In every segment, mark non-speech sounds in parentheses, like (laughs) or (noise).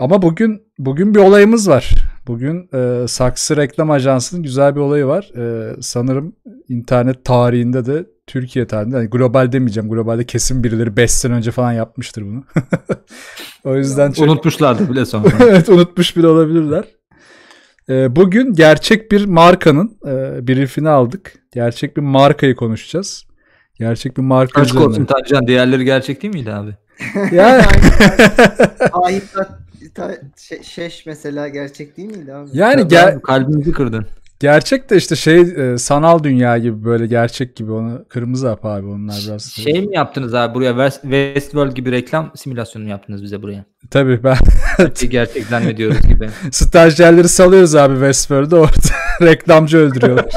Ama bugün bugün bir olayımız var. Bugün e, Saksı Reklam Ajansı'nın güzel bir olayı var. E, sanırım internet tarihinde de Türkiye tarihinde yani global demeyeceğim. Globalde kesin birileri 5 sene önce falan yapmıştır bunu. (laughs) o yüzden çok... unutmuşlardı bile (laughs) sonra. evet unutmuş bile olabilirler. E, bugün gerçek bir markanın e, briefini aldık. Gerçek bir markayı konuşacağız. Gerçek bir marka Kaç üzerine. Kaç diğerleri gerçek değil miydi abi? Ya. Hain (laughs) (laughs) şe, şeş mesela gerçek değil miydi abi? Yani ger- kalbimizi kırdın. Gerçek de işte şey e, sanal dünya gibi böyle gerçek gibi onu kırmızı hap abi onlar biraz. Şey mi yaptınız abi buraya West, Westworld gibi reklam simülasyonu yaptınız bize buraya? Tabii ben. gerçek zannediyoruz gibi. (laughs) Stajyerleri salıyoruz abi Westworld'e orada. (laughs) Reklamcı öldürüyorlar.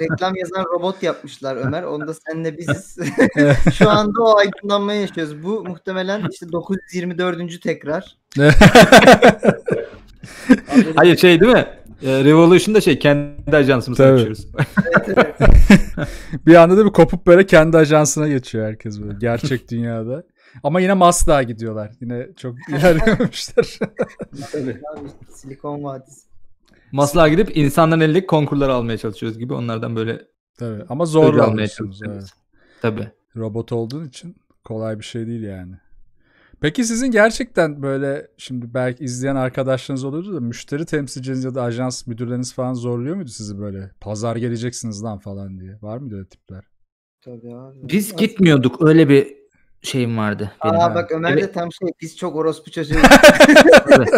reklam yazan robot yapmışlar Ömer. Onda senle biziz. (laughs) (laughs) Şu anda o aydınlanmayı yaşıyoruz. Bu muhtemelen işte 924. tekrar. Hayır şey değil mi? E, da şey kendi ajansımızı Tabii. geçiyoruz. evet, evet. bir anda da bir kopup böyle kendi ajansına geçiyor herkes böyle gerçek dünyada. Ama yine Maslak'a gidiyorlar. Yine çok ilerlememişler. Silikon Vadisi. Masla gidip insanların elindeki konkurları almaya çalışıyoruz gibi onlardan böyle Tabii ama zor almaya çalışıyoruz. Evet. Tabii. Robot olduğun için kolay bir şey değil yani. Peki sizin gerçekten böyle şimdi belki izleyen arkadaşlarınız olurdu da müşteri temsilciniz ya da ajans müdürleriniz falan zorluyor muydu sizi böyle? Pazar geleceksiniz lan falan diye. Var mı öyle tipler? Tabii abi. Biz gitmiyorduk. Öyle bir şeyim vardı. Benim Aa abi. bak Ömer evet. de tam şey biz çok orospu çocuğuyuz.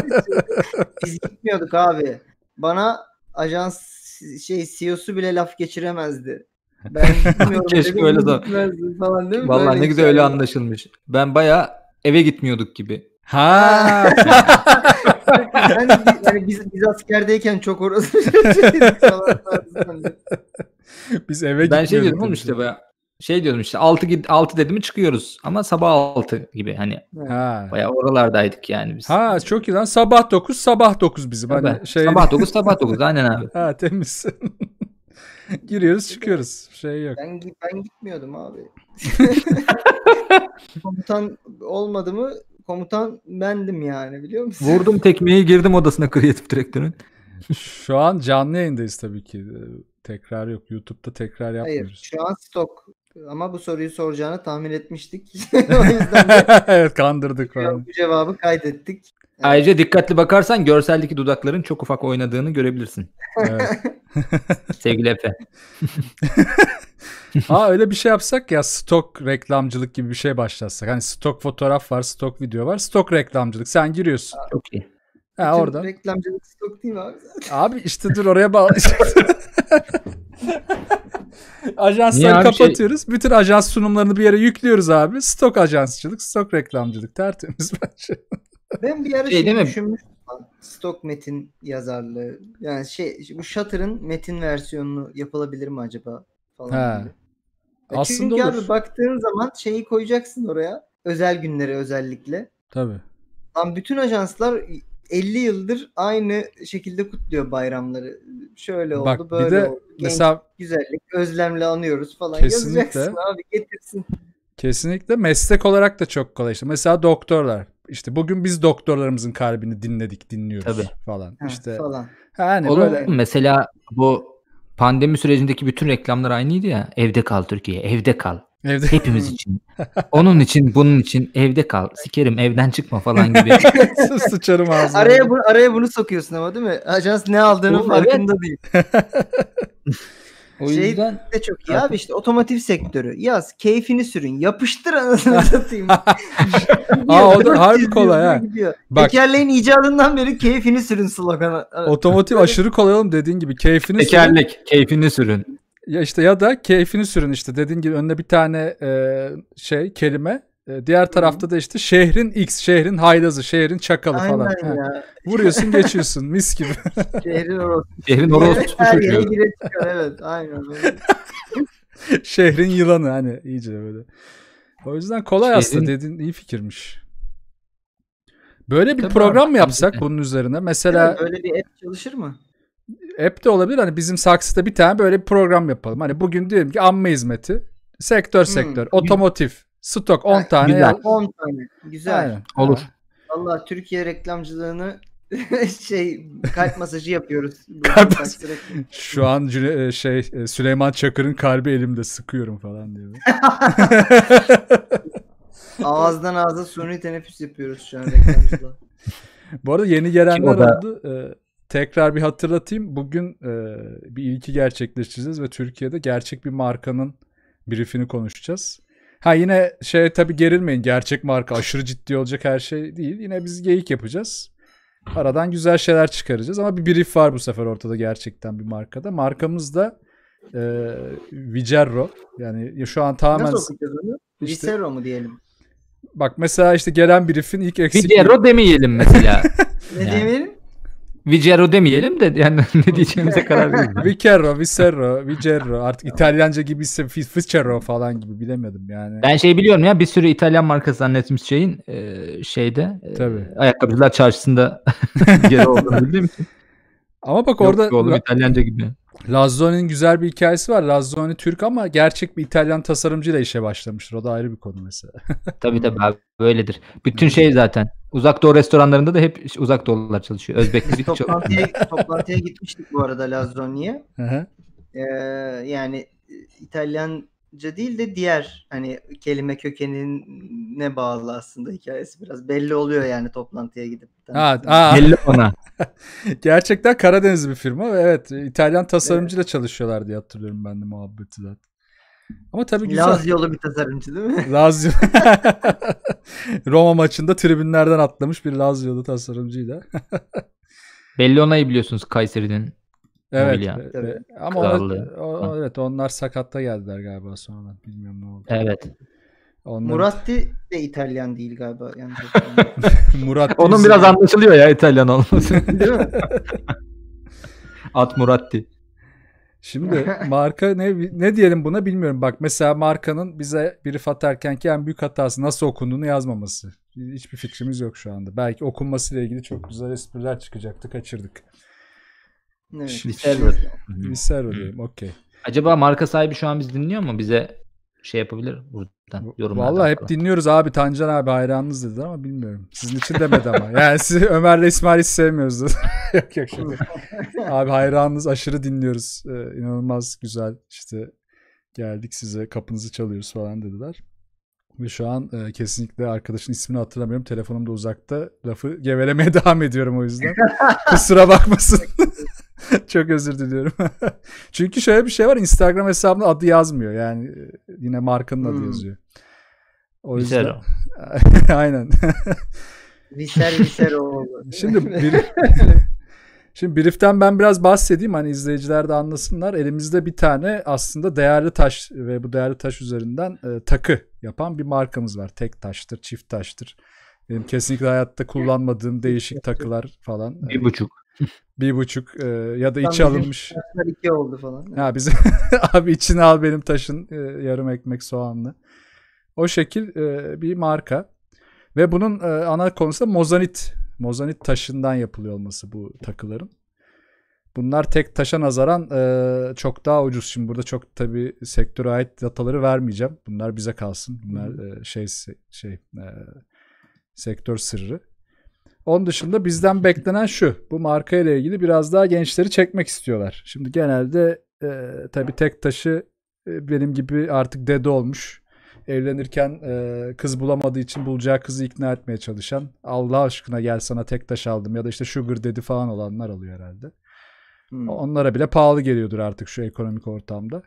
(laughs) biz gitmiyorduk abi bana ajans şey CEO'su bile laf geçiremezdi. (laughs) Ben bilmiyorum. Keşke öyle da. Falan, değil mi? Vallahi böyle ne güzel şey öyle anlaşılmış. Ben baya eve gitmiyorduk gibi. Ha. yani, (laughs) yani biz, biz askerdeyken çok orası. Şey (laughs) biz eve ben şey gitmiyorduk. Ben şey diyorum işte baya şey diyorum işte 6 6 dedi mi çıkıyoruz ama sabah 6 gibi hani ha. bayağı oralardaydık yani biz. Ha çok iyi lan sabah 9 sabah 9 bizim sabah, hani şey sabah 9 sabah 9 aynen abi. (laughs) Ha temiz. (laughs) Giriyoruz çıkıyoruz. Şey yok. Ben, ben gitmiyordum abi. (laughs) komutan olmadı mı komutan bendim yani biliyor musun? Vurdum tekmeyi girdim odasına kreatif direktörün. Şu an canlı yayındayız tabii ki tekrar yok. YouTube'da tekrar yapmıyoruz. Hayır şu an stok ama bu soruyu soracağını tahmin etmiştik. (laughs) o yüzden de (laughs) evet kandırdık falan. Bu cevabı kaydettik. Ayrıca dikkatli bakarsan görseldeki dudakların çok ufak oynadığını görebilirsin. Evet. (laughs) Sevgili Efe. ha öyle bir şey yapsak ya stok reklamcılık gibi bir şey başlatsak. Hani stok fotoğraf var, stok video var, stok reklamcılık. Sen giriyorsun. Çok iyi. Ha, Bütün orada. reklamcılık stok değil abi? Abi işte dur oraya bağlı. (laughs) Ajansları şey- kapatıyoruz. Şey... Bütün ajans sunumlarını bir yere yüklüyoruz abi. Stok ajansçılık, stok reklamcılık tertemiz (laughs) bence. Ben bir ara şey, şey düşünmüştüm. Stok metin yazarlığı. Yani şey bu Shutter'ın metin versiyonunu yapılabilir mi acaba? Falan He. Gibi. Aslında Çünkü olur. abi baktığın zaman şeyi koyacaksın oraya. Özel günleri özellikle. Tabii. Lan bütün ajanslar 50 yıldır aynı şekilde kutluyor bayramları. Şöyle Bak, oldu, böyle bir de oldu. Genç, mesela güzellik, özlemle anıyoruz falan kesinlikle, abi getirsin. Kesinlikle meslek olarak da çok kolay işte. Mesela doktorlar. İşte bugün biz doktorlarımızın kalbini dinledik, dinliyoruz Tabii. falan. Ha, işte falan. Yani Olur böyle... mesela bu pandemi sürecindeki bütün reklamlar aynıydı ya. Evde kal Türkiye, evde kal. Evde. Hepimiz (laughs) için. Onun için, bunun için evde kal. Sikerim evden çıkma falan gibi. (laughs) Sıçarım ağzına. Araya, bu, araya bunu sokuyorsun ama değil mi? Ajans ne aldığını. farkında evet. değil. (laughs) o şey yüzden de çok iyi abi işte otomotiv sektörü. Yaz keyfini sürün. Yapıştır anasını satayım. Aa o da harbi kolay ha. Bak. Tekerleğin icadından beri keyfini sürün sloganı. Otomotiv aşırı kolay oğlum dediğin gibi. Keyfini Tekerlek, sürün. keyfini sürün. Ya işte ya da keyfini sürün işte dediğin gibi önüne bir tane e, şey kelime e, diğer tarafta da işte şehrin X, şehrin haylazı, şehrin çakalı Aynen falan. Ya. Vuruyorsun geçiyorsun mis gibi. (laughs) şehrin orospu. Şehrin orospu çocuğu. evet aynen (laughs) şehrin yılanı hani iyice böyle. O yüzden kolay şehrin... aslında dediğin iyi fikirmiş. Böyle bir Tabii program abi. mı yapsak bunun üzerine? Mesela böyle bir app çalışır mı? app de olabilir. Hani bizim Saksı'da bir tane böyle bir program yapalım. Hani bugün diyelim ki anma hizmeti. Sektör hmm. sektör. Otomotiv. Stok 10 eh, tane. Güzel. 10 tane. Güzel. Aynen. Olur. Allah Türkiye reklamcılığını (laughs) şey kalp masajı yapıyoruz. (laughs) kalp Şu an e, şey e, Süleyman Çakır'ın kalbi elimde sıkıyorum falan diyor. (laughs) Ağızdan ağza suni teneffüs yapıyoruz şu an reklamcılığa. Bu arada yeni gelenler da... oldu. Ee, tekrar bir hatırlatayım. Bugün e, bir ilki gerçekleştireceğiz ve Türkiye'de gerçek bir markanın briefini konuşacağız. Ha yine şey tabii gerilmeyin. Gerçek marka aşırı ciddi olacak her şey değil. Yine biz geyik yapacağız. Aradan güzel şeyler çıkaracağız ama bir brief var bu sefer ortada gerçekten bir markada. Markamız da e, Vicerro. Yani şu an tamamen... Nasıl okuyacağız onu? İşte, Vicerro mu diyelim? Bak mesela işte gelen briefin ilk eksik... Vicerro demeyelim mesela. (laughs) ne yani. diyelim? Vicero demeyelim de yani (laughs) ne diyeceğimize (laughs) karar verelim. Vicero, Vicero, Vicero. Artık İtalyanca gibi ise Ficero falan gibi bilemedim yani. Ben şey biliyorum ya bir sürü İtalyan markası zannetmiş şeyin e, şeyde. E, tabii. Ayakkabılar ayakkabıcılar çarşısında (laughs) Vicero olduğunu bildiğim Ama bak Yok, orada oğlum, İtalyanca gibi. Lazzoni'nin güzel bir hikayesi var. Lazzoni Türk ama gerçek bir İtalyan tasarımcıyla işe başlamıştır. O da ayrı bir konu mesela. tabii tabii abi böyledir. Bütün şey zaten Uzak Doğu restoranlarında da hep uzak doğular çalışıyor. Özbekleri çok. toplantıya, (laughs) toplantıya gitmiştik bu arada Lazroni'ye. ee, yani e, İtalyanca değil de diğer hani kelime kökenine bağlı aslında hikayesi biraz belli oluyor yani toplantıya gidip. Ha, Belli ona. (laughs) Gerçekten Karadeniz bir firma ve evet İtalyan tasarımcıyla evet. çalışıyorlar diye hatırlıyorum ben de muhabbeti zaten. Ama tabii güzel. Lazio'lu bir tasarımcı değil mi? (laughs) Lazio. (laughs) Roma maçında tribünlerden atlamış bir Lazio'lu tasarımcıydı. (laughs) Bellona'yı biliyorsunuz Kayseri'nin. Evet. Mobilya. evet. Ama Krallığı. o, evet onlar sakatta geldiler galiba sonra. Bilmiyorum ne oldu. Evet. Onların... Muratti de İtalyan değil galiba. Yani Muratti Onun biraz anlaşılıyor ya İtalyan olması. değil mi? At Muratti. Şimdi (laughs) marka ne ne diyelim buna bilmiyorum. Bak mesela markanın bize bir atarken ki en büyük hatası nasıl okunduğunu yazmaması. Hiçbir fikrimiz yok şu anda. Belki okunmasıyla ilgili çok güzel espriler çıkacaktı kaçırdık. Evet, Şimdi, bir server. Şey şey- bir server diyeyim okey. Acaba marka sahibi şu an biz dinliyor mu? Bize şey yapabilir buradan yorumlardan. Valla hep falan. dinliyoruz abi Tancan abi hayranınız dedi ama bilmiyorum. Sizin için demedi ama. (laughs) Yani siz Ömer'le İsmail'i sevmiyoruz dedi. (laughs) yok yok şaka. (laughs) abi hayranınız aşırı dinliyoruz. Ee, inanılmaz güzel işte geldik size kapınızı çalıyoruz falan dediler. Ve şu an e, kesinlikle arkadaşın ismini hatırlamıyorum. Telefonum da uzakta. Lafı gevelemeye devam ediyorum o yüzden. Kusura bakmasın. (laughs) Çok özür diliyorum. (laughs) Çünkü şöyle bir şey var. Instagram hesabında adı yazmıyor. Yani e, yine markanın hmm. adı yazıyor. O yüzden... (laughs) Visero. Aynen. Viser Visero oldu. Şimdi bir... Şimdi brief'ten ben biraz bahsedeyim hani izleyiciler de anlasınlar. Elimizde bir tane aslında değerli taş ve bu değerli taş üzerinden e, takı yapan bir markamız var. Tek taştır, çift taştır. Benim kesinlikle hayatta kullanmadığım değişik takılar falan. Bir buçuk. Bir buçuk e, ya da içi alınmış. iki oldu falan. Ya bize (laughs) abi içini al benim taşın e, yarım ekmek soğanlı. O şekil e, bir marka ve bunun e, ana konusu da mozanit. Mozanit taşından yapılıyor olması bu takıların. Bunlar tek taşa nazaran e, çok daha ucuz. Şimdi burada çok tabi sektöre ait dataları vermeyeceğim. Bunlar bize kalsın. Bunlar e, şey şey e, sektör sırrı. Onun dışında bizden beklenen şu. Bu ile ilgili biraz daha gençleri çekmek istiyorlar. Şimdi genelde e, tabii tek taşı e, benim gibi artık dede olmuş. Evlenirken e, kız bulamadığı için bulacağı kızı ikna etmeye çalışan Allah aşkına gel sana tek taş aldım ya da işte sugar dedi falan olanlar alıyor herhalde. Hmm. Onlara bile pahalı geliyordur artık şu ekonomik ortamda.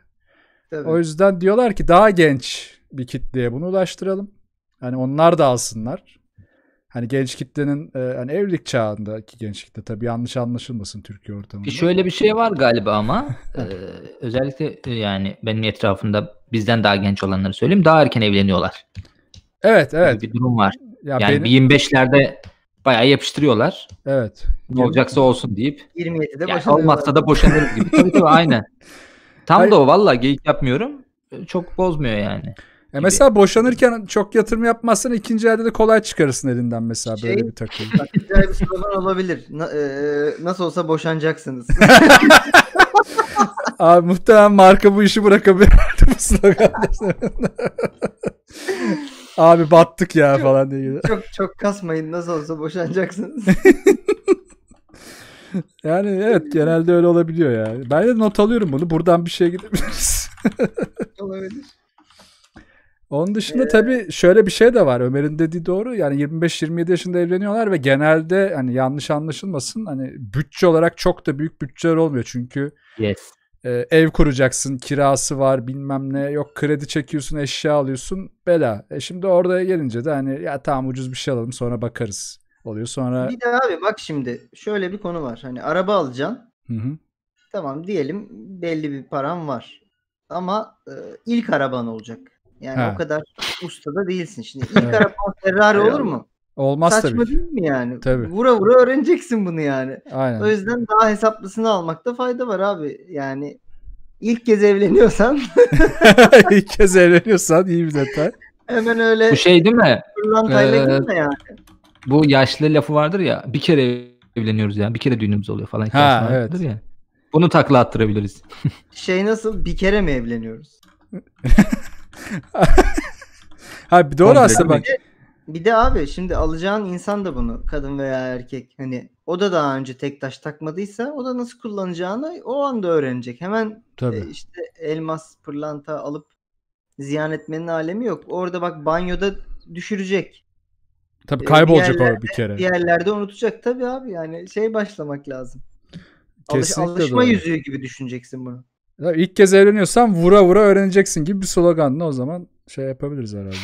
Evet. O yüzden diyorlar ki daha genç bir kitleye bunu ulaştıralım. Hani onlar da alsınlar hani genç kitlenin e, hani evlilik çağındaki genç kitle tabii yanlış anlaşılmasın Türkiye ortamında. E, şöyle bir şey var galiba ama (laughs) e, özellikle e, yani benim etrafımda bizden daha genç olanları söyleyeyim daha erken evleniyorlar. Evet evet. Bir durum var. Ya yani benim... 25'lerde bayağı yapıştırıyorlar. Evet. Ne olacaksa olsun deyip. 27'de yani boşanırız. Olmazsa da boşanırız gibi. tabii tabii aynen. (laughs) Tam Hayır. da o valla geyik yapmıyorum. E, çok bozmuyor yani. E mesela boşanırken çok yatırım yapmazsan ikinci elde de kolay çıkarırsın elinden mesela şey, böyle bir takım. Güzel bir slogan olabilir. Na, e, nasıl olsa boşanacaksınız. (laughs) Abi muhtemelen marka bu işi bırakabilirdi bu slogan. Abi battık ya çok, falan diye. Çok çok kasmayın nasıl olsa boşanacaksınız. (laughs) yani evet genelde öyle olabiliyor ya. Ben de not alıyorum bunu. Buradan bir şey gidebiliriz. Olabilir. Onun dışında ee, tabii şöyle bir şey de var. Ömer'in dediği doğru. Yani 25-27 yaşında evleniyorlar ve genelde hani yanlış anlaşılmasın hani bütçe olarak çok da büyük bütçeler olmuyor çünkü. Yes. E, ev kuracaksın, kirası var, bilmem ne. Yok kredi çekiyorsun, eşya alıyorsun. Bela. E şimdi orada gelince de hani ya tamam ucuz bir şey alalım sonra bakarız oluyor. Sonra Bir de abi bak şimdi şöyle bir konu var. Hani araba alacaksın. Hı hı. Tamam diyelim belli bir param var. Ama e, ilk araban olacak. Yani ha. o kadar usta da değilsin. Şimdi (laughs) ilk araban Ferrari olur mu? Olmaz Saçma tabii. değil mi yani? Tabii. Vura vura öğreneceksin bunu yani. Aynen. O yüzden daha hesaplısını almakta fayda var abi. Yani ilk kez evleniyorsan (laughs) (laughs) İlk kez evleniyorsan iyi bir detay. Hemen öyle Bu şey değil mi? Fırlantayla ee, gitme yani. Bu yaşlı lafı vardır ya. Bir kere evleniyoruz yani. Bir kere düğünümüz oluyor falan. Ha evet. Ya. Bunu takla attırabiliriz. şey nasıl? Bir kere mi evleniyoruz? (laughs) ha bir doğru aslında bak. Bir de abi şimdi alacağın insan da bunu kadın veya erkek hani o da daha önce tek taş takmadıysa o da nasıl kullanacağını o anda öğrenecek. Hemen Tabii. E, işte elmas pırlanta alıp ziyan etmenin alemi yok. Orada bak banyoda düşürecek. Tabii e, kaybolacak o bir kere. Diğerlerde unutacak tabii abi yani şey başlamak lazım. Kesinlikle Alış, alışma doğru. yüzüğü gibi düşüneceksin bunu. Ya ilk kez evleniyorsan vura vura öğreneceksin gibi bir slogan ne o zaman şey yapabiliriz herhalde.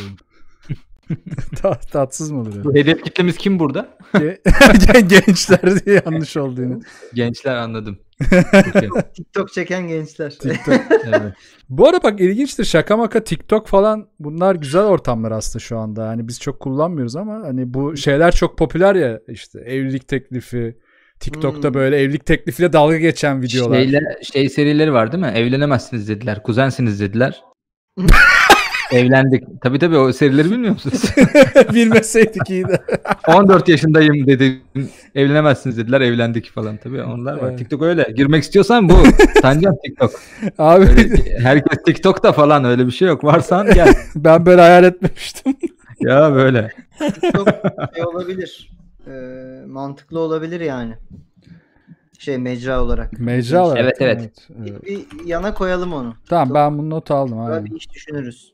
(laughs) Ta tatsız mı olur? Yani? Hedef kitlemiz kim burada? (laughs) gençler diye yanlış oldu Gençler anladım. (laughs) TikTok çeken gençler. TikTok. evet. Bu arada bak ilginçtir şaka maka TikTok falan bunlar güzel ortamlar aslında şu anda. Hani biz çok kullanmıyoruz ama hani bu şeyler çok popüler ya işte evlilik teklifi, TikTok'ta hmm. böyle evlilik teklifiyle dalga geçen videolar. Şeyle, şey serileri var değil mi? Evlenemezsiniz dediler. Kuzensiniz dediler. (laughs) Evlendik. Tabii tabii o serileri bilmiyor musunuz? (laughs) Bilmeseydik iyiydi. 14 (laughs) yaşındayım dedi. Evlenemezsiniz dediler. Evlendik falan tabii. Onlar var. Evet. TikTok öyle. Girmek istiyorsan bu. Tancan TikTok. Abi öyle, herkes TikTok'ta falan öyle bir şey yok. Varsan gel. ben böyle hayal etmemiştim. ya böyle. TikTok şey olabilir e, mantıklı olabilir yani. Şey mecra olarak. Mecra olarak. Evet evet. evet. evet. Bir yana koyalım onu. Tamam Doğru. ben bunu not aldım. Böyle bir iş düşünürüz.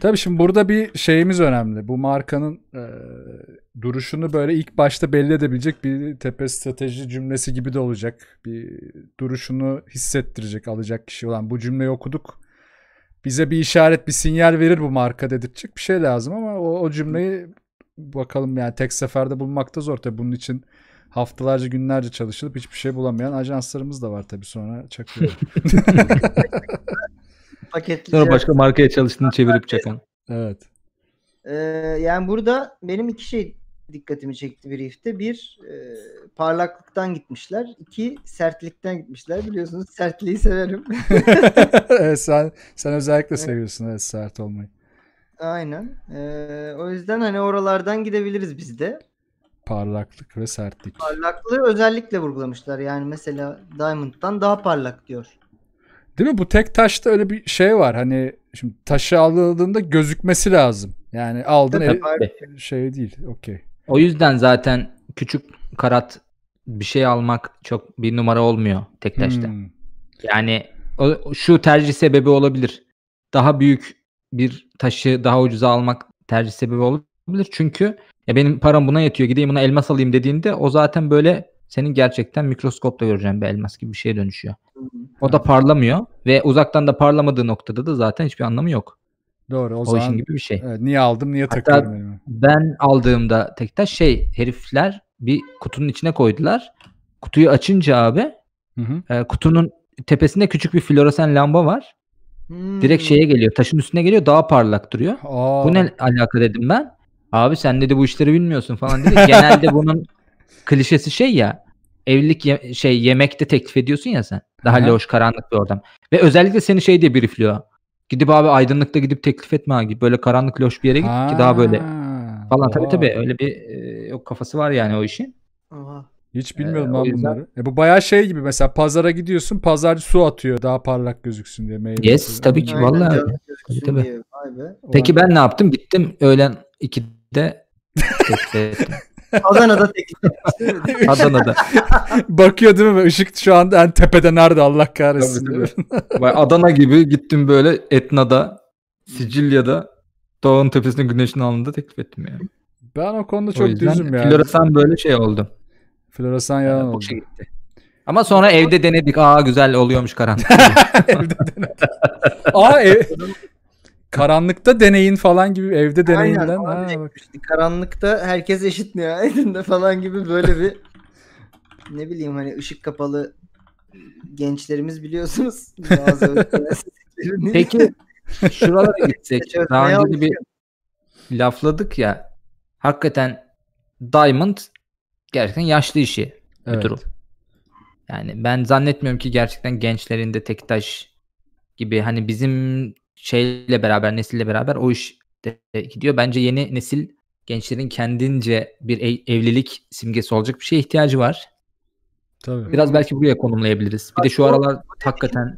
Tabii şimdi burada bir şeyimiz önemli. Bu markanın e, duruşunu böyle ilk başta belli edebilecek bir tepe strateji cümlesi gibi de olacak. Bir duruşunu hissettirecek alacak kişi olan bu cümleyi okuduk. Bize bir işaret, bir sinyal verir bu marka dedirtecek bir şey lazım ama o, o cümleyi bakalım yani tek seferde bulmakta zor tabii bunun için haftalarca günlerce çalışılıp hiçbir şey bulamayan ajanslarımız da var tabii sonra çakıyor. (laughs) (laughs) Paketlice. Sonra başka markaya çalıştığını çevirip çakan. Evet. Ee, yani burada benim iki şey dikkatimi çekti brief'te. Bir e, parlaklıktan gitmişler. iki sertlikten gitmişler. Biliyorsunuz sertliği severim. (laughs) evet, sen, sen özellikle evet. seviyorsun evet, sert olmayı. Aynen. Ee, o yüzden hani oralardan gidebiliriz biz de. Parlaklık ve sertlik. Parlaklığı özellikle vurgulamışlar. Yani mesela Diamond'dan daha parlak diyor. Değil mi? Bu tek taşta öyle bir şey var. Hani şimdi taşı aldığında gözükmesi lazım. Yani aldın evet, şey değil. Okey. O yüzden zaten küçük karat bir şey almak çok bir numara olmuyor tek taşta. Hmm. Yani o, şu tercih sebebi olabilir. Daha büyük bir taşı daha ucuza almak tercih sebebi olabilir. Çünkü ya benim param buna yetiyor gideyim buna elmas alayım dediğinde o zaten böyle senin gerçekten mikroskopla göreceğin bir elmas gibi bir şeye dönüşüyor. O da parlamıyor ve uzaktan da parlamadığı noktada da zaten hiçbir anlamı yok. Doğru o, o zaman işin gibi bir şey. Evet, niye aldım niye Hatta takıyorum elime? Ben aldığımda tek taş şey herifler bir kutunun içine koydular. Kutuyu açınca abi hı hı. E, kutunun tepesinde küçük bir floresan lamba var. Hmm. Direkt şeye geliyor. Taşın üstüne geliyor. Daha parlak duruyor. Aa. Bu ne alaka dedim ben. Abi sen dedi bu işleri bilmiyorsun falan dedi. Genelde bunun (laughs) klişesi şey ya. Evlilik ye- şey yemekte teklif ediyorsun ya sen. Daha loş karanlık bir ortam. Ve özellikle seni şey diye briefliyor. Gidip abi aydınlıkta gidip teklif etme abi. Böyle karanlık loş bir yere git ki daha böyle falan. Tabii tabii öyle bir e, o kafası var yani o işin. Aha. Hiç ee, bilmiyorum ee, ben yüzden... bunları. E bu bayağı şey gibi mesela pazara gidiyorsun pazarcı su atıyor daha parlak gözüksün diye. Meyve yes suyu. tabii ki valla. Tabii. tabii. Peki ben ne yaptım? Gittim öğlen 2'de (laughs) Adana'da teklif (laughs) Adana'da. Bakıyor değil mi? Işık şu anda en tepede nerede Allah kahretsin. Tabii, tabii. Adana gibi gittim böyle Etna'da, Sicilya'da dağın tepesinde güneşin altında teklif ettim yani. Ben o konuda çok o düzüm yani. Floresan böyle şey oldum. Floresan yalan oldu. gitti. Ama sonra evde denedik. Aa güzel oluyormuş karanlık. (laughs) evde denedik. Aa ev... Karanlıkta deneyin falan gibi evde deneyin Aynen, ha, Karanlıkta herkes eşit mi ya elinde falan gibi böyle bir ne bileyim hani ışık kapalı gençlerimiz biliyorsunuz. Bazı (laughs) Peki şuralara gitsek. daha önce bir lafladık ya. Hakikaten Diamond gerçekten yaşlı işi evet. durum. Yani ben zannetmiyorum ki gerçekten gençlerin de tek taş gibi hani bizim şeyle beraber nesille beraber o iş de gidiyor. Bence yeni nesil gençlerin kendince bir evlilik simgesi olacak bir şeye ihtiyacı var. Tabii. Biraz belki buraya konumlayabiliriz. Bir de şu aralar hakikaten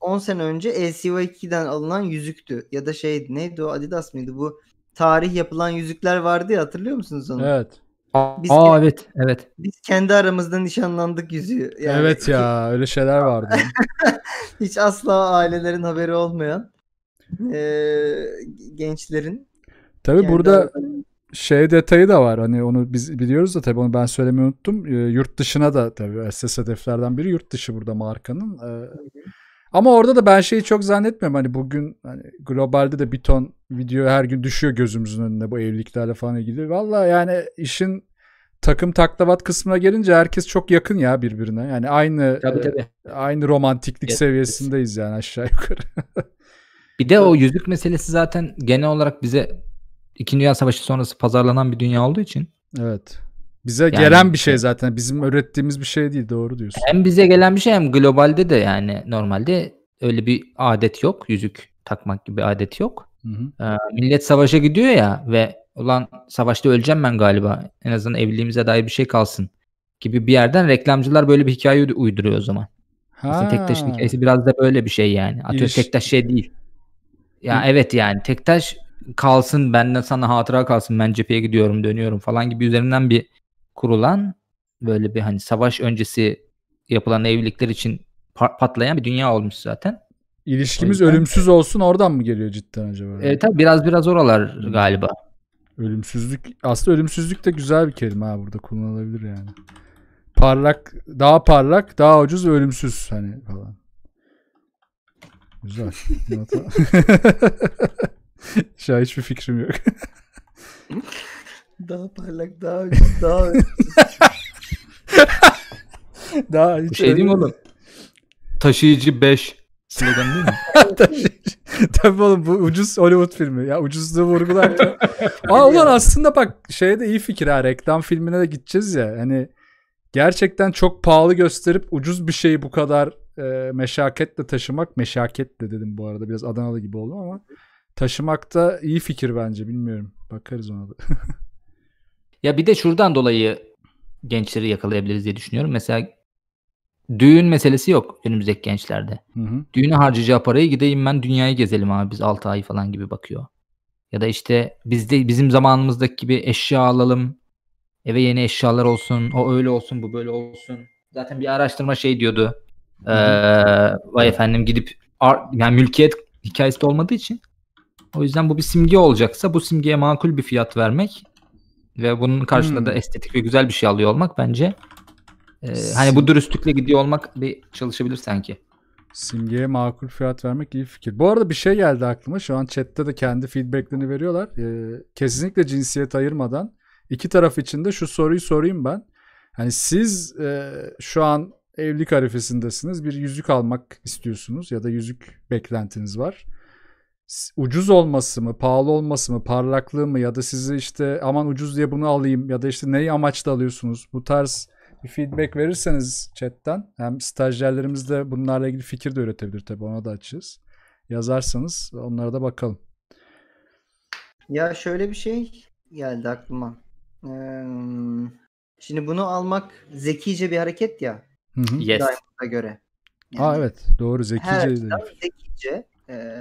10 sene önce LCY2'den alınan yüzüktü ya da şey neydi o Adidas mıydı bu tarih yapılan yüzükler vardı ya hatırlıyor musunuz onu? Evet. Biz Aa kendi, evet evet. Biz kendi aramızda nişanlandık yüzüğü. Yani. Evet ya öyle şeyler (laughs) vardı. Hiç asla ailelerin haberi olmayan e, gençlerin. Tabi burada aralarında... şey detayı da var hani onu biz biliyoruz da tabi onu ben söylemeyi unuttum. E, yurt dışına da tabi esas hedeflerden biri yurt dışı burada markanın. E, ama orada da ben şeyi çok zannetmiyorum hani bugün hani globalde de bir ton video her gün düşüyor gözümüzün önünde bu evliliklerle falan ilgili. Valla yani işin takım taklavat kısmına gelince herkes çok yakın ya birbirine. Yani aynı tabii, tabii. E, aynı romantiklik evet. seviyesindeyiz yani aşağı yukarı. (laughs) bir de o yüzük meselesi zaten genel olarak bize İkinci Dünya Savaşı sonrası pazarlanan bir dünya olduğu için. Evet. Bize yani, gelen bir şey zaten. Bizim öğrettiğimiz bir şey değil. Doğru diyorsun. Hem bize gelen bir şey hem globalde de yani normalde öyle bir adet yok. Yüzük takmak gibi adet yok. Hı hı. millet savaşa gidiyor ya ve ulan savaşta öleceğim ben galiba. En azından evliliğimize dair bir şey kalsın gibi bir yerden reklamcılar böyle bir hikaye uyduruyor o zaman. Ha. Aslında hikayesi biraz da böyle bir şey yani. Atıyor İliş... Tektaş şey değil. Ya Hı. evet yani Tektaş kalsın benden sana hatıra kalsın ben cepheye gidiyorum dönüyorum falan gibi üzerinden bir kurulan böyle bir hani savaş öncesi yapılan evlilikler için patlayan bir dünya olmuş zaten. İlişkimiz yüzden... ölümsüz olsun oradan mı geliyor cidden acaba? E, tabi biraz biraz oralar galiba. Ölümsüzlük aslında ölümsüzlük de güzel bir kelime ha burada kullanılabilir yani. Parlak, daha parlak, daha ucuz ölümsüz hani falan. Güzel. (laughs) (laughs) Şu an hiçbir fikrim yok. (laughs) daha parlak, daha ucuz, daha ölümsüz. daha hiç şey diyeyim oğlum. Taşıyıcı 5 sloganı değil mi? (laughs) Tabii oğlum bu ucuz Hollywood filmi. Ya ucuzluğu vurgularken. (laughs) Aa ulan aslında bak şeye de iyi fikir ha. Reklam filmine de gideceğiz ya. Hani gerçekten çok pahalı gösterip ucuz bir şeyi bu kadar e, meşakketle taşımak. meşaketle dedim bu arada biraz Adanalı gibi oldum ama. Taşımak da iyi fikir bence bilmiyorum. Bakarız ona da. (laughs) ya bir de şuradan dolayı gençleri yakalayabiliriz diye düşünüyorum. Mesela düğün meselesi yok önümüzdeki gençlerde. Hı hı. Düğüne harcayacağı parayı gideyim ben dünyayı gezelim abi biz 6 ay falan gibi bakıyor. Ya da işte bizde bizim zamanımızdaki gibi eşya alalım. Eve yeni eşyalar olsun. O öyle olsun bu böyle olsun. Zaten bir araştırma şey diyordu. Ee, vay efendim gidip ar, yani mülkiyet hikayesi de olmadığı için. O yüzden bu bir simge olacaksa bu simgeye makul bir fiyat vermek ve bunun karşılığında hmm. da estetik ve güzel bir şey alıyor olmak bence ee, hani bu dürüstlükle gidiyor olmak bir çalışabilir sanki. Simgeye makul fiyat vermek iyi fikir. Bu arada bir şey geldi aklıma. Şu an chatte de kendi feedbacklerini veriyorlar. Ee, kesinlikle cinsiyet ayırmadan iki taraf için de şu soruyu sorayım ben. Hani siz e, şu an evlilik arifesindesiniz. Bir yüzük almak istiyorsunuz ya da yüzük beklentiniz var. Ucuz olması mı, pahalı olması mı, parlaklığı mı ya da sizi işte aman ucuz diye bunu alayım ya da işte neyi amaçla alıyorsunuz? Bu tarz bir feedback verirseniz chatten hem stajyerlerimiz de bunlarla ilgili fikir de üretebilir tabii ona da açığız. Yazarsanız onlara da bakalım. Ya şöyle bir şey geldi aklıma. Ee, şimdi bunu almak zekice bir hareket ya. Hı hı. Yes. göre. Yani Aa evet doğru zekice. Her zekice. E,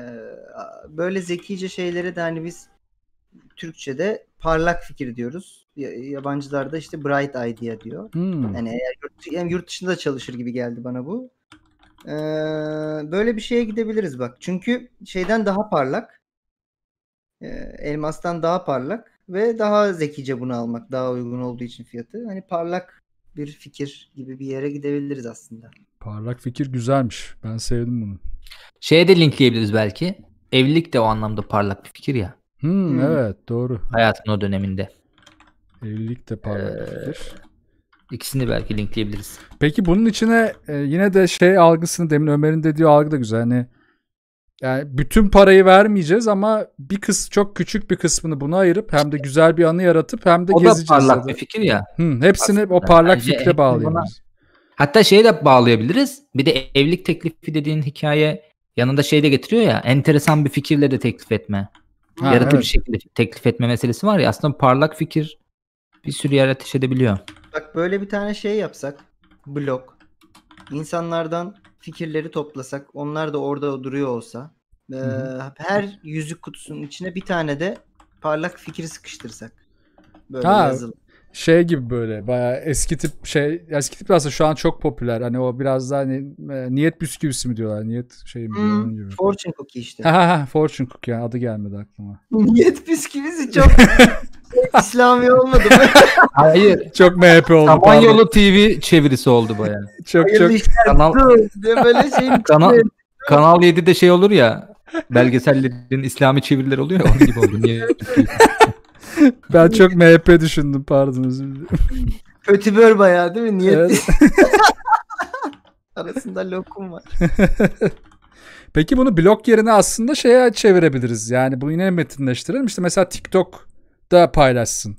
böyle zekice şeylere de hani biz Türkçe'de parlak fikir diyoruz yabancılarda işte Bright Idea diyor. Hmm. Yani eğer yurt, yani yurt dışında çalışır gibi geldi bana bu. Ee, böyle bir şeye gidebiliriz bak. Çünkü şeyden daha parlak. Ee, elmastan daha parlak ve daha zekice bunu almak daha uygun olduğu için fiyatı. Hani parlak bir fikir gibi bir yere gidebiliriz aslında. Parlak fikir güzelmiş. Ben sevdim bunu. Şeye de linkleyebiliriz belki. Evlilik de o anlamda parlak bir fikir ya. Hmm, hmm. Evet doğru. Hayatın o döneminde. Evlilik de parlak bir ee, İkisini belki linkleyebiliriz. Peki bunun içine e, yine de şey algısını demin Ömer'in dediği algı da güzel. Hani yani bütün parayı vermeyeceğiz ama bir kıs çok küçük bir kısmını buna ayırıp hem de güzel bir anı yaratıp hem de o gezeceğiz. O da parlak bir fikir ya. Hı, hepsini Aslında o parlak bence fikre bağlayabiliriz. Hatta şeyi de bağlayabiliriz. Bir de evlilik teklifi dediğin hikaye yanında şey de getiriyor ya. Enteresan bir fikirle de teklif etme. Ha, Yaratıcı evet. bir şekilde teklif etme meselesi var ya. Aslında parlak fikir bir sürü yer ateş edebiliyor. Bak böyle bir tane şey yapsak. Blok. İnsanlardan fikirleri toplasak. Onlar da orada duruyor olsa. E, her yüzük kutusunun içine bir tane de parlak fikir sıkıştırsak. Böyle ha, yazılı. Şey gibi böyle bayağı eski tip şey eski tip aslında şu an çok popüler. Hani o biraz daha hani, e, niyet bisküvisi mi diyorlar? Niyet şey mi hmm, gibi. Fortune cookie işte. fortune cookie yani adı gelmedi aklıma. (laughs) niyet bisküvisi çok (laughs) İslami olmadı mı? (laughs) Hayır. Çok MHP oldu. Samanyolu TV çevirisi oldu bu yani. (laughs) çok çok. kanal... diye böyle şey? kanal, kanal 7'de şey olur ya belgesellerin İslami çevirileri oluyor ya onun gibi oldu. Niye? (laughs) ben çok MHP düşündüm pardon özür dilerim. Kötübör bayağı değil mi? Niyet. Evet. Arasında lokum var. Peki bunu blok yerine aslında şeye çevirebiliriz. Yani bunu yine metinleştirelim. İşte mesela TikTok da paylaşsın.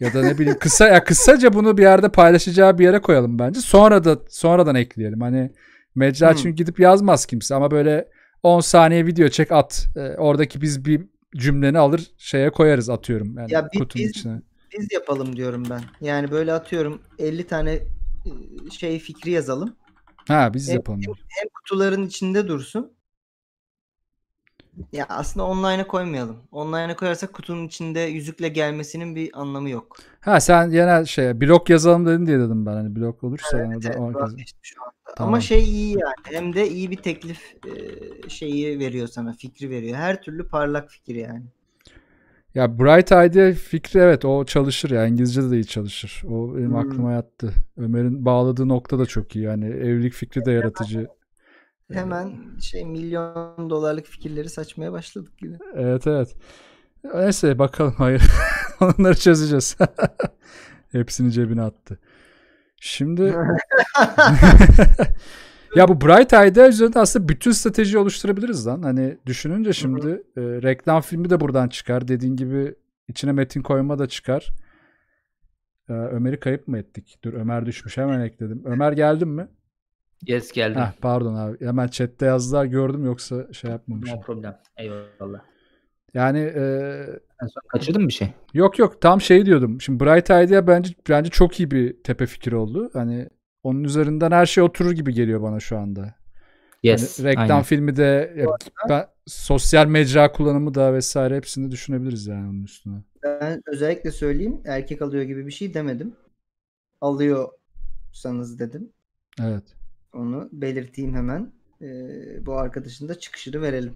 Ya da ne bileyim (laughs) kısa ya kısaca bunu bir yerde paylaşacağı bir yere koyalım bence. Sonra da sonradan ekleyelim. Hani mecra hmm. çünkü gidip yazmaz kimse ama böyle 10 saniye video çek at. E, oradaki biz bir cümleni alır şeye koyarız atıyorum yani ya biz, kutunun biz, içine. Biz yapalım diyorum ben. Yani böyle atıyorum 50 tane e, şey fikri yazalım. Ha biz hem, yapalım. Hem, hem kutuların içinde dursun. Ya aslında online'a koymayalım. Online'a koyarsak kutunun içinde yüzükle gelmesinin bir anlamı yok. Ha sen genel şey blok yazalım dedin diye dedim ben. Hani blok olursa evet, evet, o herkes... tamam. Ama şey iyi yani. Hem de iyi bir teklif e, şeyi veriyor sana. Fikri veriyor. Her türlü parlak fikir yani. Ya Bright Idea fikri evet o çalışır ya İngilizce de iyi çalışır. O benim hmm. aklıma yattı. Ömer'in bağladığı nokta da çok iyi. Yani evlilik fikri de yaratıcı Hemen şey milyon dolarlık fikirleri saçmaya başladık gibi. Evet evet. Neyse bakalım hayır. (laughs) Onları çözeceğiz. (laughs) Hepsini cebine attı. Şimdi (laughs) ya bu Bright Eyed'e üzerinde aslında bütün strateji oluşturabiliriz lan. Hani düşününce şimdi e, reklam filmi de buradan çıkar. Dediğin gibi içine metin koyma da çıkar. E, Ömer'i kayıp mı ettik? Dur Ömer düşmüş hemen ekledim. Ömer geldin mi? Yes geldi. Heh, pardon abi. Hemen chatte yazdılar gördüm yoksa şey yapmamışım. No problem. Eyvallah. Yani e... kaçırdın bir şey? Yok yok tam şey diyordum. Şimdi Bright Idea bence bence çok iyi bir tepe fikri oldu. Hani onun üzerinden her şey oturur gibi geliyor bana şu anda. Hani yes. Hani reklam aynen. filmi de ben, sosyal mecra kullanımı da vesaire hepsini düşünebiliriz yani onun üstüne. Ben özellikle söyleyeyim erkek alıyor gibi bir şey demedim. Alıyorsanız dedim. Evet. Onu belirteyim hemen. Ee, bu arkadaşın da çıkışını verelim.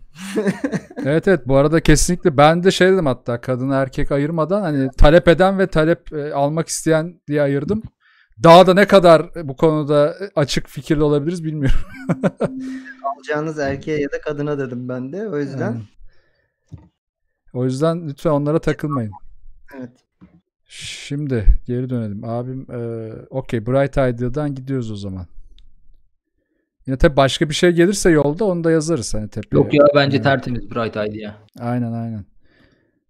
(laughs) evet evet bu arada kesinlikle ben de şey dedim hatta kadın erkek ayırmadan hani talep eden ve talep e, almak isteyen diye ayırdım. Daha da ne kadar bu konuda e, açık fikirli olabiliriz bilmiyorum. (laughs) Alacağınız erkeğe ya da kadına dedim ben de o yüzden. Yani. O yüzden lütfen onlara takılmayın. Evet. Şimdi geri dönelim. Abim e, okey Bright Ideal'dan gidiyoruz o zaman. Yine tabii başka bir şey gelirse yolda onu da yazarız hani tepeye. Yok ya bence yani. tertemiz Bright Idea. ya. Aynen aynen.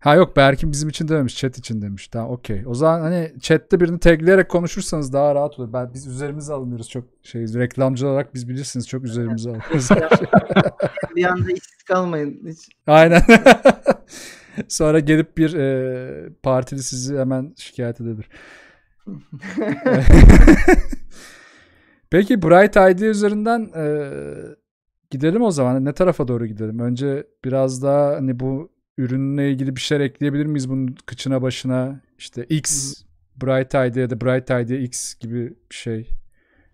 Ha yok Berkin bizim için dememiş chat için demiş. Tamam okey. O zaman hani chatte birini tagleyerek konuşursanız daha rahat olur. Ben, biz üzerimize alınıyoruz çok şeyiz. Reklamcı olarak biz bilirsiniz çok üzerimize alınıyoruz. (laughs) bir anda işsiz kalmayın hiç. Aynen. (laughs) Sonra gelip bir e, partili sizi hemen şikayet edebilir. (laughs) Peki Bright ID üzerinden e, gidelim o zaman. Ne tarafa doğru gidelim? Önce biraz daha hani bu ürünle ilgili bir şeyler ekleyebilir miyiz bunun kıçına başına? İşte X Bright ID ya da Bright ID X gibi bir şey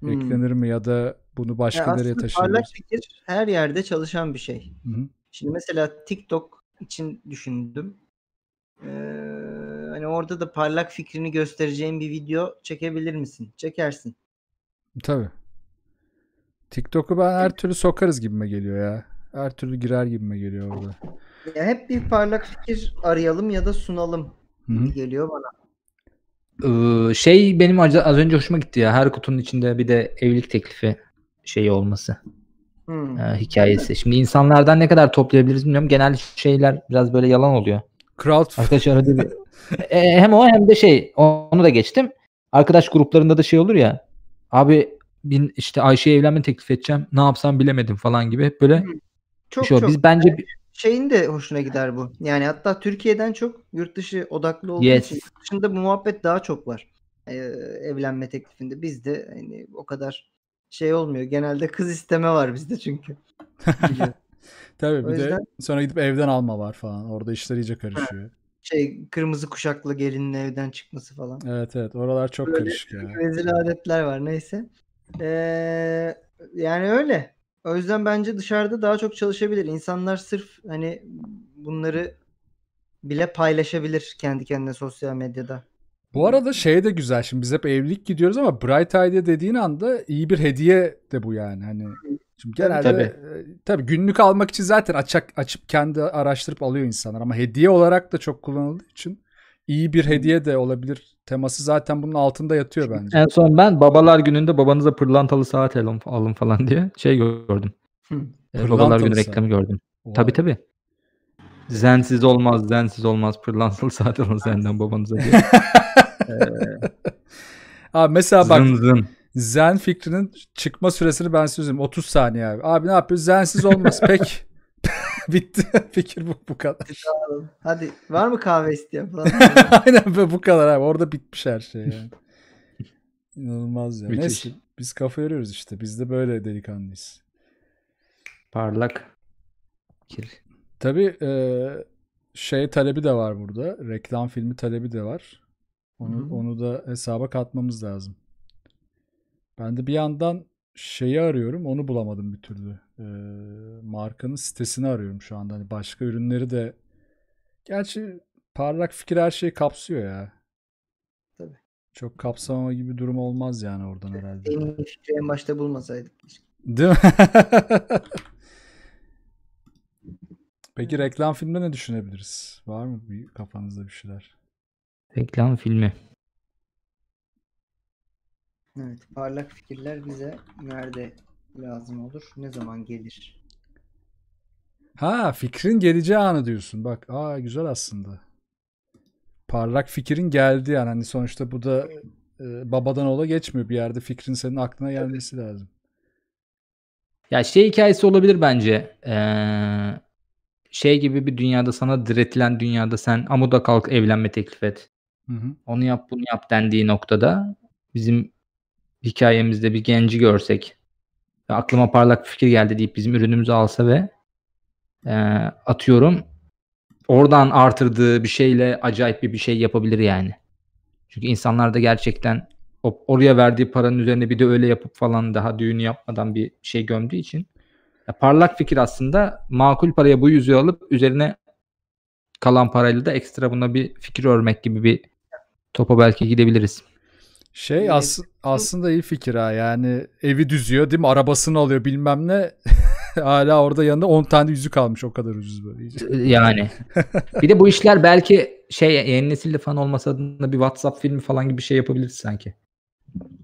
hmm. eklenir mi ya da bunu başka nereye taşınır? Parlak fikir her yerde çalışan bir şey. Hı-hı. Şimdi mesela TikTok için düşündüm. Ee, hani orada da parlak fikrini göstereceğin bir video çekebilir misin? Çekersin. Tabii. TikTok'u ben her türlü sokarız gibime geliyor ya. Her türlü girer gibime geliyor orada. Ya hep bir parlak fikir arayalım ya da sunalım Hı-hı. geliyor bana. Ee, şey benim az önce hoşuma gitti ya. Her kutunun içinde bir de evlilik teklifi şey olması. Hmm. E, hikayesi. Şimdi insanlardan ne kadar toplayabiliriz bilmiyorum. Genel şeyler biraz böyle yalan oluyor. Crowd. Arkadaşlar hadi. bir... (laughs) e, hem o hem de şey onu da geçtim. Arkadaş gruplarında da şey olur ya Abi bin işte Ayşe'ye evlenme teklif edeceğim. Ne yapsam bilemedim falan gibi. Hep böyle çok, şey çok. Biz bence şeyin de hoşuna gider bu. Yani hatta Türkiye'den çok yurt dışı odaklı olduğu yes. için yurt dışında bu muhabbet daha çok var. Ee, evlenme teklifinde bizde hani o kadar şey olmuyor. Genelde kız isteme var bizde çünkü. (laughs) Tabii bir yüzden... de sonra gidip evden alma var falan. Orada işler iyice karışıyor şey kırmızı kuşaklı gelinin evden çıkması falan. Evet evet oralar çok Böyle karışık ya. Rezil adetler var neyse. Ee, yani öyle. O yüzden bence dışarıda daha çok çalışabilir. İnsanlar sırf hani bunları bile paylaşabilir kendi kendine sosyal medyada. Bu arada şey de güzel şimdi biz hep evlilik gidiyoruz ama Bright Idea dediğin anda iyi bir hediye de bu yani hani Şimdi genelde tabii, tabii. E, tabii günlük almak için zaten açak açıp kendi araştırıp alıyor insanlar ama hediye olarak da çok kullanıldığı için iyi bir hediye de olabilir. Teması zaten bunun altında yatıyor bence. En son ben babalar gününde babanıza pırlantalı saat alın falan diye şey gördüm. Hı. E, babalar günü reklamı gördüm. Vay. Tabii tabii. Zensiz olmaz, zensiz olmaz. Pırlantalı saat alın senden babanıza (laughs) diye. ee, Abi mesela bak zın zın. Zen fikrinin çıkma süresini ben size söyleyeyim. 30 saniye abi. Abi ne yapıyoruz? Zensiz olmaz. Pek (laughs) (laughs) bitti. (laughs) Fikir bu, bu kadar. Hadi var mı kahve isteyen falan? Aynen bu kadar abi. Orada bitmiş her şey yani. İnanılmaz ya. Müthiş. Neyse biz kafa yoruyoruz işte. Biz de böyle delikanlıyız. Parlak Kir. Tabii e, şey talebi de var burada. Reklam filmi talebi de var. Onu, Hı-hı. onu da hesaba katmamız lazım. Ben de bir yandan şeyi arıyorum. Onu bulamadım bir türlü. Ee, markanın sitesini arıyorum şu anda. Hani başka ürünleri de gerçi parlak fikir her şeyi kapsıyor ya. Tabii. Çok kapsama gibi durum olmaz yani oradan herhalde. En iyi en başta bulmasaydık. Değil mi? (laughs) Peki reklam filmde ne düşünebiliriz? Var mı bir kafanızda bir şeyler? Reklam filmi. Evet, parlak fikirler bize nerede lazım olur? Ne zaman gelir? Ha, fikrin geleceği anı diyorsun. Bak, aa güzel aslında. Parlak fikrin geldi yani. Hani sonuçta bu da e, babadan ola geçmiyor bir yerde. Fikrin senin aklına gelmesi evet. lazım. Ya şey hikayesi olabilir bence. Ee, şey gibi bir dünyada sana diretilen dünyada sen amuda kalk evlenme teklif et. Hı hı. Onu yap bunu yap dendiği noktada bizim hikayemizde bir genci görsek aklıma parlak bir fikir geldi deyip bizim ürünümüzü alsa ve e, atıyorum oradan artırdığı bir şeyle acayip bir bir şey yapabilir yani. Çünkü insanlar da gerçekten oraya verdiği paranın üzerine bir de öyle yapıp falan daha düğünü yapmadan bir şey gömdüğü için ya parlak fikir aslında makul paraya bu yüzüğü alıp üzerine kalan parayla da ekstra buna bir fikir örmek gibi bir topa belki gidebiliriz. Şey as aslında iyi fikir ha yani evi düzüyor değil mi arabasını alıyor bilmem ne (laughs) hala orada yanında 10 tane yüzük almış o kadar ucuz böyle. Ee, yani bir de bu işler belki şey yeni nesilde falan olmasa da bir WhatsApp filmi falan gibi bir şey yapabiliriz sanki.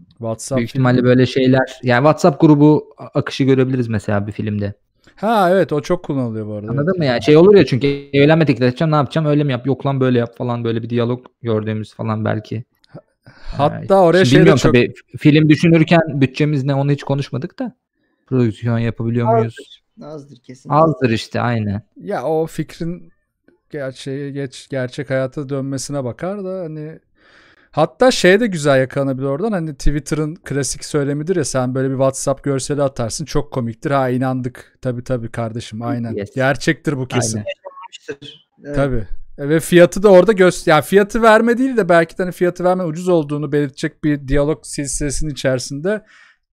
WhatsApp Büyük ihtimalle filmi. böyle şeyler yani WhatsApp grubu akışı görebiliriz mesela bir filmde. Ha evet o çok kullanılıyor bu arada. Anladın evet. mı ya? Şey olur ya çünkü evlenme teklif edeceğim ne yapacağım öyle mi yap yok lan böyle yap falan böyle bir diyalog gördüğümüz falan belki. Hatta oraya Şimdi şey de çok... Tabii, film düşünürken bütçemiz ne onu hiç konuşmadık da. Prodüksiyon yapabiliyor azdır, muyuz? Azdır kesin. Azdır işte aynı Ya o fikrin gerçeğe geç gerçek hayata dönmesine bakar da hani Hatta şey de güzel yakalanabilir oradan. Hani Twitter'ın klasik söylemidir ya sen böyle bir WhatsApp görseli atarsın çok komiktir. Ha inandık. tabi tabi kardeşim aynen. Yes. Gerçektir bu kesin. Aynen. Evet. Tabii. E, ve fiyatı da orada göster... Yani fiyatı verme değil de belki de hani fiyatı verme ucuz olduğunu belirtecek bir diyalog silsilesinin içerisinde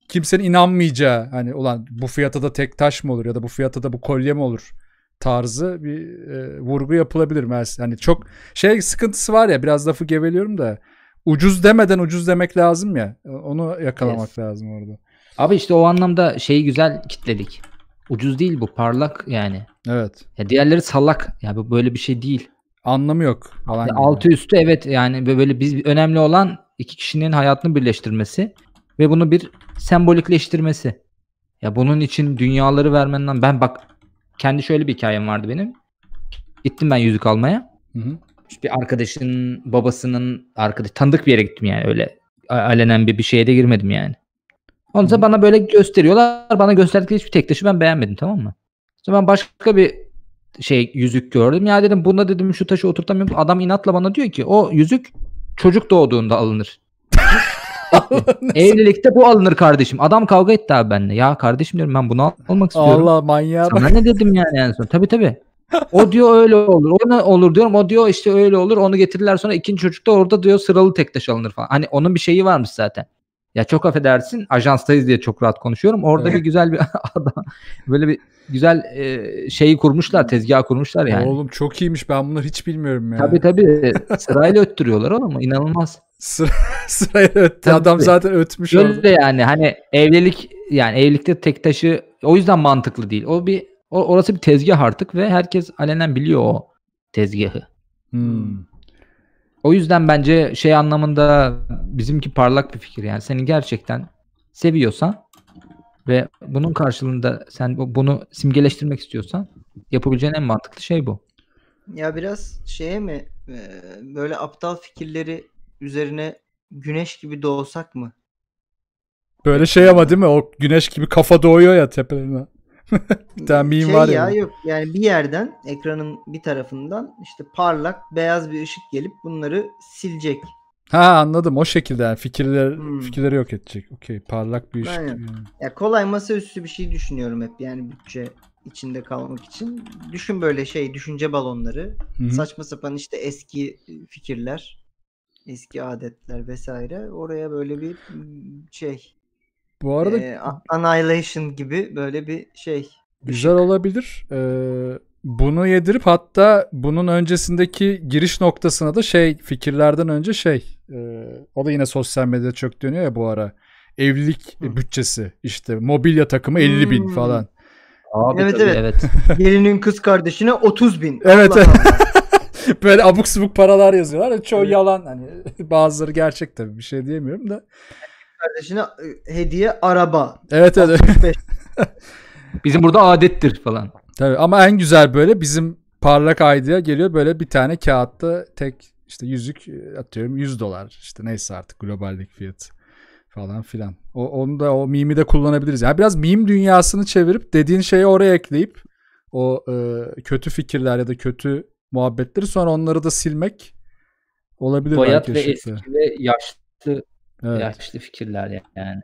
kimsenin inanmayacağı hani ulan bu fiyata da tek taş mı olur ya da bu fiyata da bu kolye mi olur tarzı bir e, vurgu yapılabilir mesela. Hani çok şey sıkıntısı var ya biraz lafı geveliyorum da ucuz demeden ucuz demek lazım ya. E, onu yakalamak evet. lazım orada. Abi işte o anlamda şeyi güzel kitledik. Ucuz değil bu parlak yani. Evet. Ya diğerleri salak. Ya bu böyle bir şey değil anlamı yok falan. Yani altı üstü evet yani böyle biz önemli olan iki kişinin hayatını birleştirmesi ve bunu bir sembolikleştirmesi. Ya bunun için dünyaları vermenden ben bak kendi şöyle bir hikayem vardı benim. Gittim ben yüzük almaya. Hı hı. bir arkadaşın babasının arkadaş tanıdık bir yere gittim yani öyle alenen bir, bir şeye de girmedim yani. Ondan sonra bana böyle gösteriyorlar. Bana gösterdikleri hiçbir tek taşı ben beğenmedim tamam mı? Sonra ben başka bir şey yüzük gördüm. Ya dedim buna dedim şu taşı oturtamıyorum. Adam inatla bana diyor ki o yüzük çocuk doğduğunda alınır. (laughs) E, evlilikte bu alınır kardeşim. Adam kavga etti abi benimle. Ya kardeşim diyorum ben bunu almak istiyorum. Allah manyağı. Sana ne dedim yani en son. Tabii tabii. O diyor öyle olur. O ne olur diyorum. O diyor işte öyle olur. Onu getirirler sonra ikinci çocuk da orada diyor sıralı tek taş alınır falan. Hani onun bir şeyi varmış zaten. Ya çok affedersin ajanstayız diye çok rahat konuşuyorum. Orada evet. bir güzel bir (laughs) adam böyle bir güzel e, şeyi kurmuşlar, tezgah kurmuşlar yani. Oğlum çok iyiymiş. Ben bunları hiç bilmiyorum ya. Tabii tabii. (laughs) Sırayla öttürüyorlar oğlum. inanılmaz. Sıra, (laughs) sırayla öttü. Tabii. Adam zaten ötmüş Öyle orada. yani hani evlilik yani evlilikte tek taşı o yüzden mantıklı değil. O bir o, orası bir tezgah artık ve herkes alenen biliyor o tezgahı. Hmm. O yüzden bence şey anlamında bizimki parlak bir fikir yani. Seni gerçekten seviyorsan ve bunun karşılığında sen bunu simgeleştirmek istiyorsan yapabileceğin en mantıklı şey bu. Ya biraz şeye mi e, böyle aptal fikirleri üzerine güneş gibi doğsak mı? Böyle şey ama değil mi? O güneş gibi kafa doğuyor ya tepelerine. (laughs) bir tane şey var ya. ya yok yani bir yerden ekranın bir tarafından işte parlak beyaz bir ışık gelip bunları silecek. Ha anladım o şekilde yani fikirler hmm. fikirleri yok edecek. Okey parlak bir iş. Yani. Ya kolay masaüstü bir şey düşünüyorum hep yani bütçe içinde kalmak için. Düşün böyle şey düşünce balonları. Hı-hı. Saçma sapan işte eski fikirler, eski adetler vesaire. Oraya böyle bir şey. Bu arada e, Annihilation gibi böyle bir şey. Güzel Işık. olabilir. Ee, bunu yedirip hatta bunun öncesindeki giriş noktasına da şey fikirlerden önce şey e, o da yine sosyal medyada çok dönüyor ya bu ara evlilik Hı. bütçesi işte mobilya takımı 50 hmm. bin hmm. falan. Abi, evet tabii. evet. (laughs) Gelinin kız kardeşine 30 bin. Evet. (laughs) Böyle abuk subuk paralar yazıyorlar. Çoğu evet. yalan. Hani (laughs) bazıları gerçek tabii bir şey diyemiyorum da. Kardeşine e, hediye araba. Evet evet. Bizim burada adettir falan. Tabii ama en güzel böyle bizim parlak idea geliyor böyle bir tane kağıtta tek işte yüzük e, atıyorum 100 dolar işte neyse artık globallik fiyat falan filan. O, onu da o mimi de kullanabiliriz. Yani biraz mim dünyasını çevirip dediğin şeyi oraya ekleyip o e, kötü fikirler ya da kötü muhabbetleri sonra onları da silmek olabilir. Bayat ve eski ve yaşlı, evet. yaşlı fikirler yani.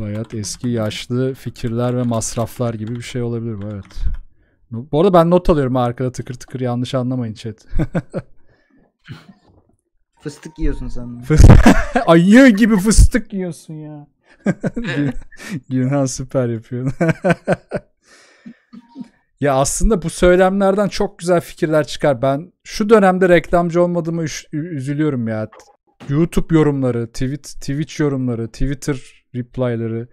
Bayat eski yaşlı fikirler ve masraflar gibi bir şey olabilir bu evet. Bu arada ben not alıyorum arkada tıkır tıkır yanlış anlamayın chat. (laughs) fıstık yiyorsun sen. (laughs) Ayı gibi fıstık yiyorsun ya. (laughs) Günhan süper yapıyor. ya aslında bu söylemlerden çok güzel fikirler çıkar. Ben şu dönemde reklamcı olmadığımı üzülüyorum ya. YouTube yorumları, tweet, Twitch yorumları, Twitter reply'ları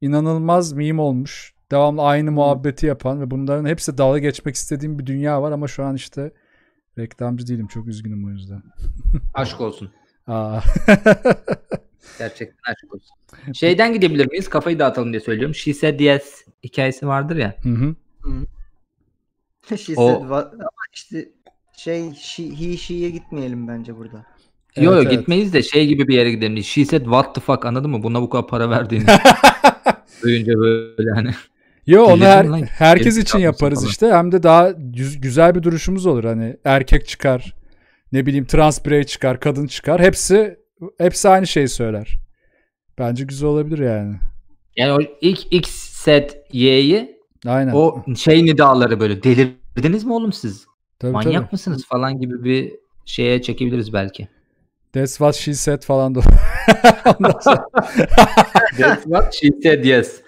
inanılmaz meme olmuş. Devamlı aynı hmm. muhabbeti yapan ve bunların hepsi dalga geçmek istediğim bir dünya var ama şu an işte reklamcı değilim. Çok üzgünüm o yüzden. (laughs) Aşk olsun. Aa. (laughs) Gerçekten aşk olsun. Şeyden gidebilir miyiz? Kafayı dağıtalım diye söylüyorum. She Said Yes hikayesi vardır ya. Hı hı. (laughs) She o... said what? Ama işte şey she, he she'ye gitmeyelim bence burada. Yok evet, yok evet. de şey gibi bir yere gidelim. She said what the fuck anladın mı? Buna bu kadar para verdiğini. (laughs) Duyunca böyle hani. Yo onu her, herkes için yaparız işte. Hem de daha güz, güzel bir duruşumuz olur. Hani erkek çıkar. Ne bileyim trans birey çıkar. Kadın çıkar. Hepsi hepsi aynı şeyi söyler. Bence güzel olabilir yani. Yani o ilk X set Y'yi Aynen. o şey nidaları böyle delirdiniz mi oğlum siz? Tabii, Manyak tabii. mısınız falan gibi bir şeye çekebiliriz belki. That's what she said falan da. (laughs) That's what she said yes.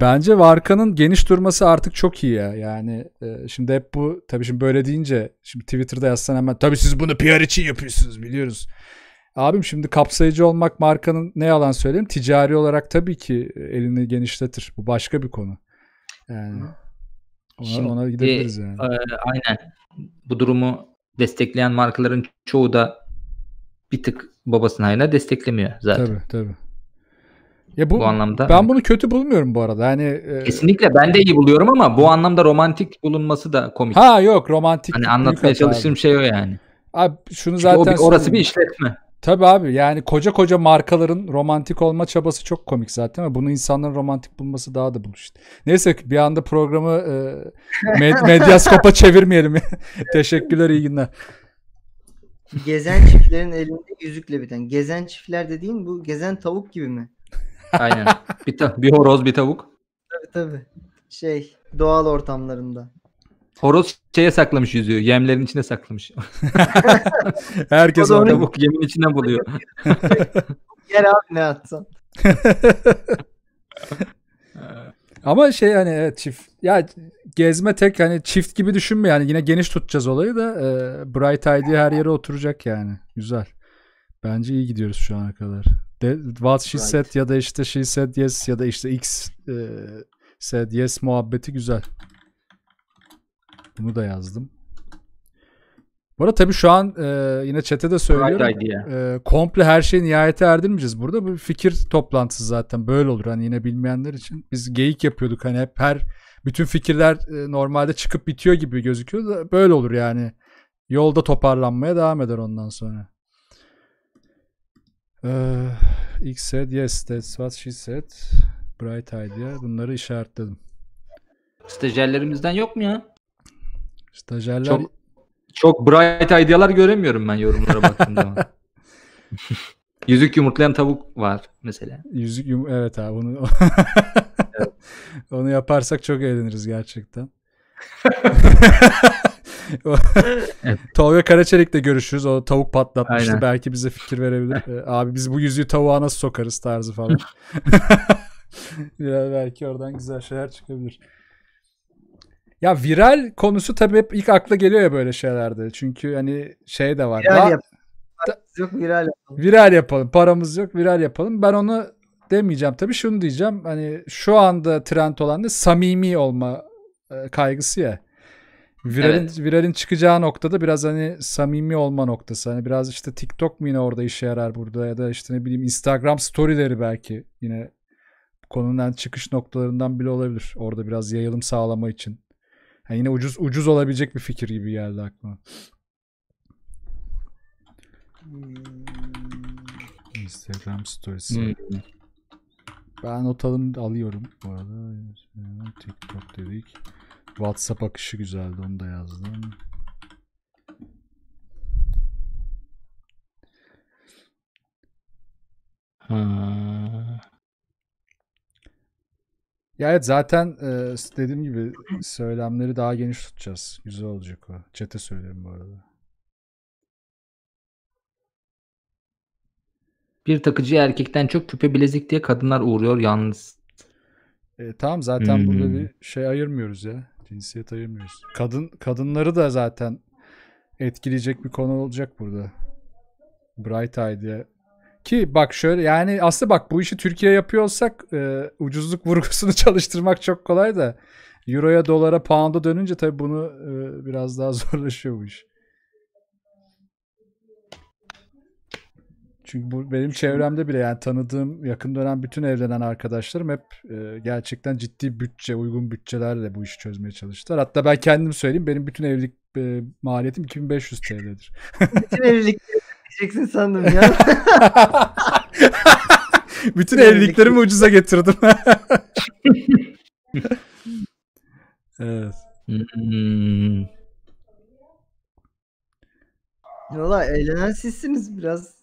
Bence Varka'nın geniş durması artık çok iyi ya. Yani e, şimdi hep bu tabii şimdi böyle deyince şimdi Twitter'da yazsan hemen tabii siz bunu PR için yapıyorsunuz biliyoruz. Abim şimdi kapsayıcı olmak markanın ne yalan söyleyeyim ticari olarak tabii ki elini genişletir. Bu başka bir konu. Yani. Hı. Şimdi, ona e, gidebiliriz yani. E, aynen. Bu durumu destekleyen markaların çoğu da bir tık babasının hayrına desteklemiyor zaten. Tabii tabii. Ya bu, bu anlamda ben bunu kötü bulmuyorum bu arada. Yani e... kesinlikle ben de iyi buluyorum ama bu anlamda romantik bulunması da komik. Ha yok romantik. Hani anlatmaya çalıştığım abi. şey o yani. Abi şunu Çünkü zaten o bir, orası bir işletme. Tabi abi yani koca koca markaların romantik olma çabası çok komik zaten ama bunu insanların romantik bulması daha da buluştu. İşte. Neyse bir anda programı e, med- (laughs) medyaskopa çevirmeyelim. (laughs) Teşekkürler iyi günler. Gezen çiftlerin elinde yüzükle biten. Gezen çiftler dediğin bu gezen tavuk gibi mi? Aynen. Bir, ta- bir horoz bir tavuk. Tabii tabii. Şey doğal ortamlarında. Horoz şeye saklamış yüzüğü. Yemlerin içine saklamış. (laughs) Herkes onu tavuk yemin içinden buluyor. (laughs) Gel abi ne atsan. (laughs) Ama şey hani evet çift ya gezme tek hani çift gibi düşünme yani yine geniş tutacağız olayı da e, Bright Idea her yere oturacak yani. Güzel. Bence iyi gidiyoruz şu ana kadar. De, what she right. said ya da işte she said yes ya da işte x e, said yes muhabbeti güzel. Bunu da yazdım. Bu arada tabii şu an e, yine çete de söylüyorum. E, komple her şeyi nihayete erdirmeyeceğiz burada. Bu fikir toplantısı zaten böyle olur. Hani yine bilmeyenler için. Biz geyik yapıyorduk hani hep her bütün fikirler e, normalde çıkıp bitiyor gibi gözüküyor da böyle olur yani. Yolda toparlanmaya devam eder ondan sonra. Ee, ilk said yes that's what she said. Bright idea. Bunları işaretledim. Stajyerlerimizden yok mu ya? Stajyerler... Çok, çok bright idealar göremiyorum ben yorumlara baktığımda. (laughs) Yüzük yumurtlayan tavuk var mesela. Yüzük yum evet abi onu (laughs) onu yaparsak çok eğleniriz gerçekten. (laughs) evet. Tolga de görüşürüz. O tavuk patlatmıştı. Aynen. Belki bize fikir verebilir. E, abi biz bu yüzüğü tavuğa nasıl sokarız tarzı falan. Biraz belki oradan güzel şeyler çıkabilir. Ya viral konusu tabii hep ilk akla geliyor ya böyle şeylerde. Çünkü hani şey de var. Viral daha, yapalım. Paramız yok viral yapalım. Viral yapalım. Paramız yok viral yapalım. Ben onu demeyeceğim tabii şunu diyeceğim. Hani şu anda trend olan da samimi olma e, kaygısı ya. Viralin, evet. viralin çıkacağı noktada biraz hani samimi olma noktası. Hani biraz işte TikTok mu yine orada işe yarar burada ya da işte ne bileyim Instagram storyleri belki yine konunun çıkış noktalarından bile olabilir. Orada biraz yayılım sağlama için yani yine ucuz ucuz olabilecek bir fikir gibi geldi aklıma. Hmm. Instagram stories. Hmm. Ben Ben notalımı alıyorum bu arada. TikTok dedik. WhatsApp akışı güzeldi onu da yazdım. Ha. Ya evet zaten e, dediğim gibi söylemleri daha geniş tutacağız. Güzel olacak o. Çete söylüyorum bu arada. Bir takıcı erkekten çok küpe bilezik diye kadınlar uğruyor yalnız. E, tamam zaten hmm. burada bir şey ayırmıyoruz ya. Cinsiyet ayırmıyoruz. Kadın kadınları da zaten etkileyecek bir konu olacak burada. Bright Eye diye ki bak şöyle yani aslında bak bu işi Türkiye yapıyor e, ucuzluk (laughs) vurgusunu çalıştırmak çok kolay da Euro'ya, dolara, pound'a dönünce tabi bunu e, biraz daha (laughs) zorlaşıyor bu iş. Çünkü bu benim çevremde bile yani tanıdığım yakın dönem bütün evlenen arkadaşlarım hep e, gerçekten ciddi bütçe, uygun bütçelerle bu işi çözmeye çalıştılar. Hatta ben kendim söyleyeyim benim bütün evlilik e, maliyetim 2500 TL'dir. (laughs) bütün evlilikleri diyeceksin sandım ya. (laughs) Bütün evliliklerimi ucuza getirdim. (laughs) evet. Hmm. Valla eğlenen sizsiniz biraz.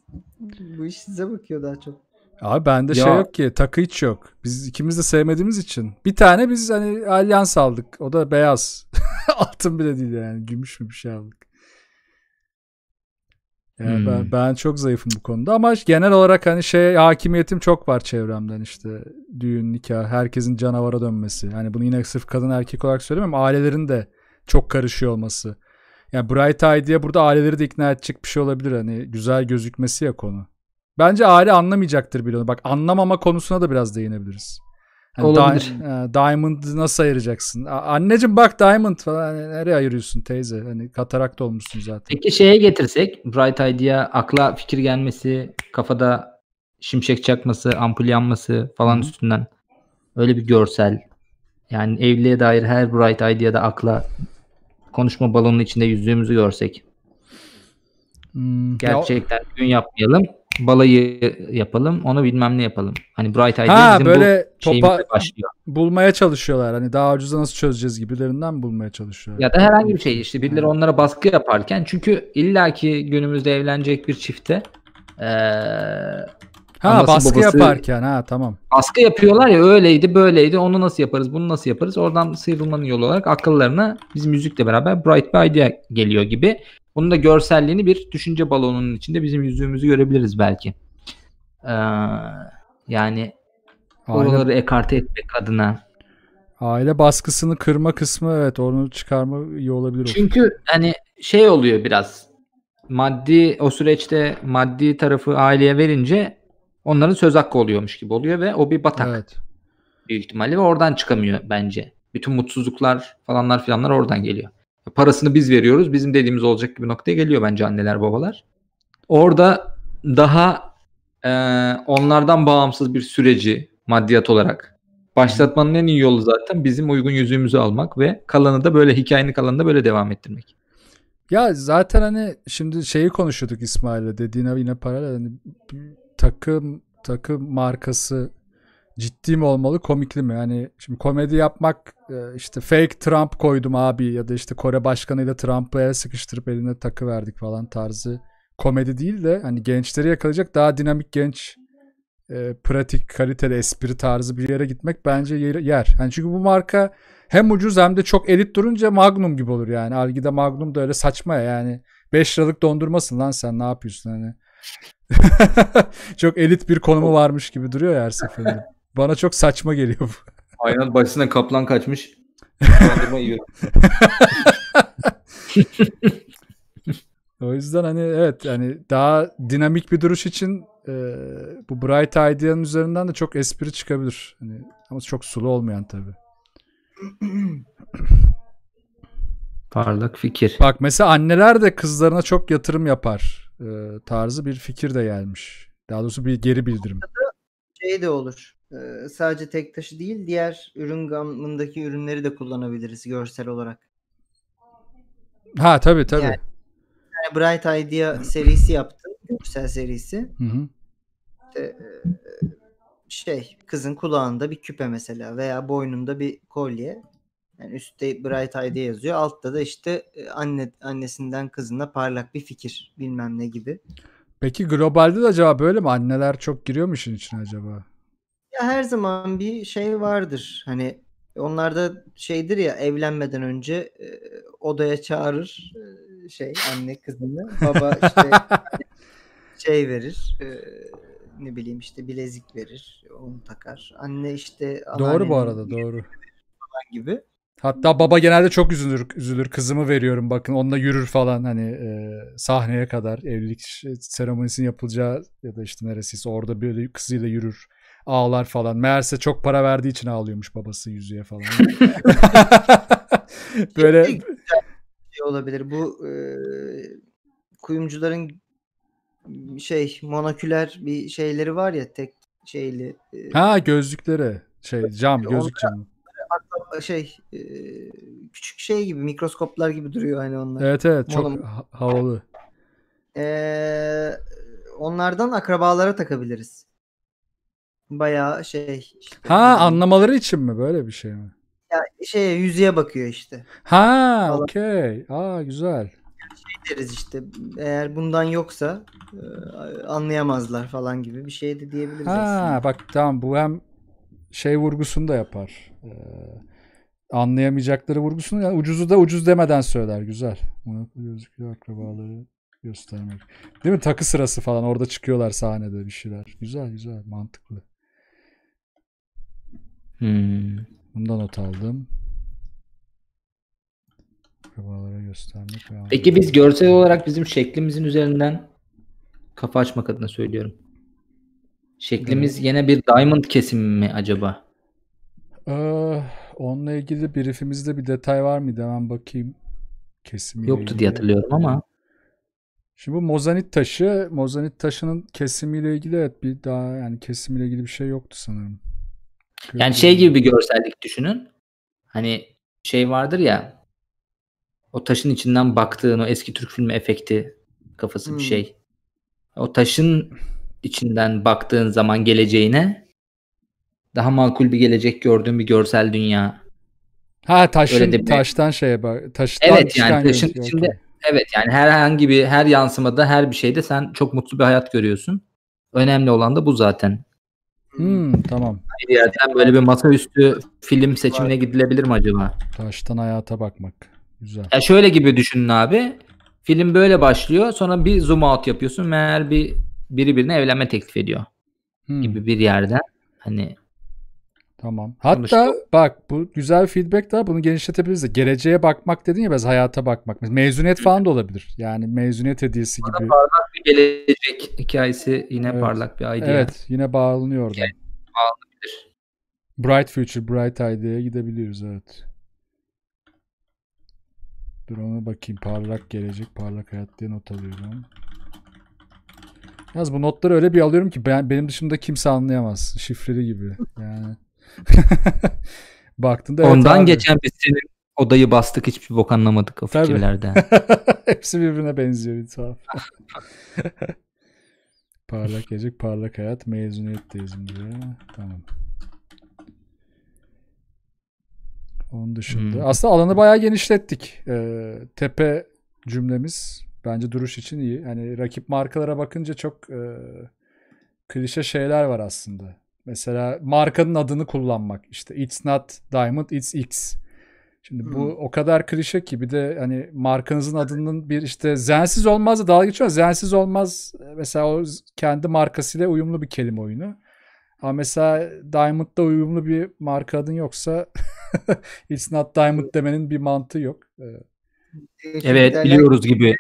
Bu iş size bakıyor daha çok. Abi bende şey ya. şey yok ki takı hiç yok. Biz ikimiz de sevmediğimiz için. Bir tane biz hani alyans aldık. O da beyaz. (laughs) Altın bile değil yani. Gümüş mü bir şey aldık. Yani hmm. ben, ben çok zayıfım bu konuda ama genel olarak hani şey hakimiyetim çok var çevremden işte düğün, nikah, herkesin canavara dönmesi. Hani bunu yine sırf kadın erkek olarak söylemiyorum. Ailelerin de çok karışıyor olması. Yani Bright Eye diye burada aileleri de ikna edecek bir şey olabilir. Hani güzel gözükmesi ya konu. Bence aile anlamayacaktır bile onu. Bak anlamama konusuna da biraz değinebiliriz. Yani Olabilir. Di- e, diamond'ı nasıl ayıracaksın? Anneciğim bak diamond falan hani nereye ayırıyorsun teyze? Hani katarakt olmuşsun zaten. Peki şeye getirsek bright idea akla fikir gelmesi, kafada şimşek çakması, ampul yanması falan Hı. üstünden. Öyle bir görsel. Yani evliliğe dair her bright idea'da akla konuşma balonunun içinde yüzdüğümüzü görsek. Hmm, Gerçekten ya... gün yapmayalım balayı yapalım onu bilmem ne yapalım. Hani Bright Idea ha, bizim böyle bu topa başlıyor. bulmaya çalışıyorlar. Hani daha ucuza nasıl çözeceğiz gibilerinden bulmaya çalışıyorlar. Ya da herhangi bir şey işte şey. birileri onlara baskı yaparken çünkü illaki günümüzde evlenecek bir çifte ee, Ha baskı babası, yaparken ha tamam. Baskı yapıyorlar ya öyleydi böyleydi onu nasıl yaparız bunu nasıl yaparız oradan sıyrılmanın yolu olarak akıllarına biz müzikle beraber Bright bir Idea geliyor gibi. Bunun da görselliğini bir düşünce balonunun içinde bizim yüzüğümüzü görebiliriz belki. Ee, yani Aynen. oraları ekarte etmek adına Aile baskısını kırma kısmı evet onu çıkarma iyi olabilir. Çünkü olur. hani şey oluyor biraz maddi o süreçte maddi tarafı aileye verince onların söz hakkı oluyormuş gibi oluyor ve o bir batak. Evet. Büyük ihtimalle ve oradan çıkamıyor bence. Bütün mutsuzluklar falanlar filanlar oradan geliyor. Parasını biz veriyoruz. Bizim dediğimiz olacak gibi noktaya geliyor bence anneler babalar. Orada daha e, onlardan bağımsız bir süreci maddiyat olarak başlatmanın en iyi yolu zaten bizim uygun yüzüğümüzü almak ve kalanı da böyle hikayenin kalanını da böyle devam ettirmek. Ya zaten hani şimdi şeyi konuşuyorduk İsmail'le dediğine yine paralel hani takım takım markası ciddi mi olmalı komikli mi? Yani şimdi komedi yapmak e, işte fake Trump koydum abi ya da işte Kore başkanıyla Trump'ı el sıkıştırıp eline takı verdik falan tarzı komedi değil de hani gençleri yakalayacak daha dinamik genç e, pratik kaliteli espri tarzı bir yere gitmek bence yer. yer. Yani çünkü bu marka hem ucuz hem de çok elit durunca Magnum gibi olur yani. Algida Magnum da öyle saçma ya yani. 5 liralık dondurmasın lan sen ne yapıyorsun hani. (laughs) çok elit bir konumu varmış gibi duruyor ya her seferinde. Bana çok saçma geliyor bu. Aynen başına kaplan kaçmış. o yüzden hani evet hani daha dinamik bir duruş için e, bu Bright Idea'nın üzerinden de çok espri çıkabilir. Hani, ama çok sulu olmayan tabi. Parlak fikir. Bak mesela anneler de kızlarına çok yatırım yapar e, tarzı bir fikir de gelmiş. Daha doğrusu bir geri bildirim. Şey de olur ee, sadece tek taşı değil diğer ürün gamındaki ürünleri de kullanabiliriz görsel olarak. Ha tabi tabi. Yani, Bright Idea serisi yaptım. Görsel serisi. Hı hı. İşte, e, şey kızın kulağında bir küpe mesela veya boynunda bir kolye. Yani üstte Bright Idea yazıyor. Altta da işte e, anne annesinden kızına parlak bir fikir bilmem ne gibi. Peki globalde de acaba böyle mi? Anneler çok giriyor mu işin içine acaba? Ya her zaman bir şey vardır. Hani onlarda şeydir ya evlenmeden önce e, odaya çağırır e, şey anne kızını. Baba işte (laughs) şey verir. E, ne bileyim işte bilezik verir. Onu takar. Anne işte Doğru bu arada doğru. Falan gibi. Hatta baba genelde çok üzülür, üzülür. Kızımı veriyorum bakın onunla yürür falan hani e, sahneye kadar evlilik şey, seremonisinin yapılacağı ya da işte neresiyse orada böyle kızıyla yürür ağlar falan. Meğerse çok para verdiği için ağlıyormuş babası yüzüye falan. (laughs) (laughs) Böyle şey olabilir. Bu e, kuyumcuların şey monoküler bir şeyleri var ya tek şeyli. E, ha gözlükleri. Şey cam gözlük camı şey küçük şey gibi mikroskoplar gibi duruyor hani onlar. Evet evet çok Modum. havalı. Ee, onlardan akrabalara takabiliriz. Bayağı şey. Işte, ha anlamaları için mi böyle bir şey mi? Ya şey yüzeye bakıyor işte. Ha okey. Aa güzel. Şey deriz işte eğer bundan yoksa e, anlayamazlar falan gibi bir şey de diyebiliriz ha, aslında. Bak tamam bu hem şey vurgusunu da yapar. Ee, anlayamayacakları vurgusunu yani ucuzu da ucuz demeden söyler. Güzel. Monaklı gözüküyor akrabaları göstermek. Değil mi? Takı sırası falan orada çıkıyorlar sahnede bir şeyler. Güzel güzel mantıklı. Hmm. Bundan not aldım. Akrabalara göstermek. Peki biz görsel olarak bizim şeklimizin üzerinden kafa açmak adına söylüyorum. Şeklimiz evet. yine bir diamond kesimi mi acaba? Ee, onunla ilgili briefimizde bir detay var mı? Hemen bakayım. Kesimi Yoktu ilgili. diye hatırlıyorum ama. Şimdi bu mozanit taşı, mozanit taşının kesimiyle ilgili evet bir daha yani kesimiyle ilgili bir şey yoktu sanırım. Yani şey gibi bir görsellik düşünün. Hani şey vardır ya o taşın içinden baktığın o eski Türk filmi efekti kafası hmm. bir şey. O taşın içinden baktığın zaman geleceğine daha makul bir gelecek gördüğün bir görsel dünya. Ha taşın bir... taştan şeye bak. Taştan evet yani taşın gözüküyor. içinde okay. evet yani herhangi bir her yansımada her bir şeyde sen çok mutlu bir hayat görüyorsun. Önemli olan da bu zaten. Hmm, tamam. Yerden böyle bir masaüstü film seçimine gidilebilir mi acaba? Taştan hayata bakmak. Güzel. Ya şöyle gibi düşünün abi. Film böyle başlıyor. Sonra bir zoom out yapıyorsun. Meğer bir biri birine evlenme teklif ediyor. Hmm. Gibi bir yerden. Hani Tamam. Hatta Anlaştık. bak bu güzel feedback daha bunu genişletebiliriz de. Geleceğe bakmak dedin ya biraz hayata bakmak. Mezuniyet falan da olabilir. Yani mezuniyet hediyesi Bana gibi. Parlak bir gelecek hikayesi yine evet. parlak bir idea. Evet yine bağlanıyor orada. bağlanabilir. Bright Future, Bright Idea'ya gidebiliriz. evet. Dur ona bakayım. Parlak gelecek, parlak hayat diye not alıyorum. Yaz bu notları öyle bir alıyorum ki ben, benim dışımda kimse anlayamaz. Şifreli gibi. Yani (laughs) Baktığında evet Ondan abi. geçen biz senin odayı bastık hiçbir bok anlamadık o Tabii. fikirlerden. (laughs) Hepsi birbirine benziyor bir (laughs) parlak gelecek parlak hayat mezuniyetteyiz diye Tamam. Onun dışında. Hmm. Aslında alanı bayağı genişlettik. Ee, tepe cümlemiz bence duruş için iyi. Yani rakip markalara bakınca çok e, klişe şeyler var aslında. Mesela markanın adını kullanmak. İşte it's not diamond, it's X. Şimdi hmm. bu o kadar klişe ki bir de hani markanızın adının bir işte zensiz olmaz da dalga geçiyor. Zensiz olmaz e, mesela o kendi markasıyla uyumlu bir kelime oyunu. Ama mesela Diamond'da uyumlu bir marka adın yoksa (laughs) It's not Diamond demenin bir mantığı yok. E, evet biliyoruz gibi.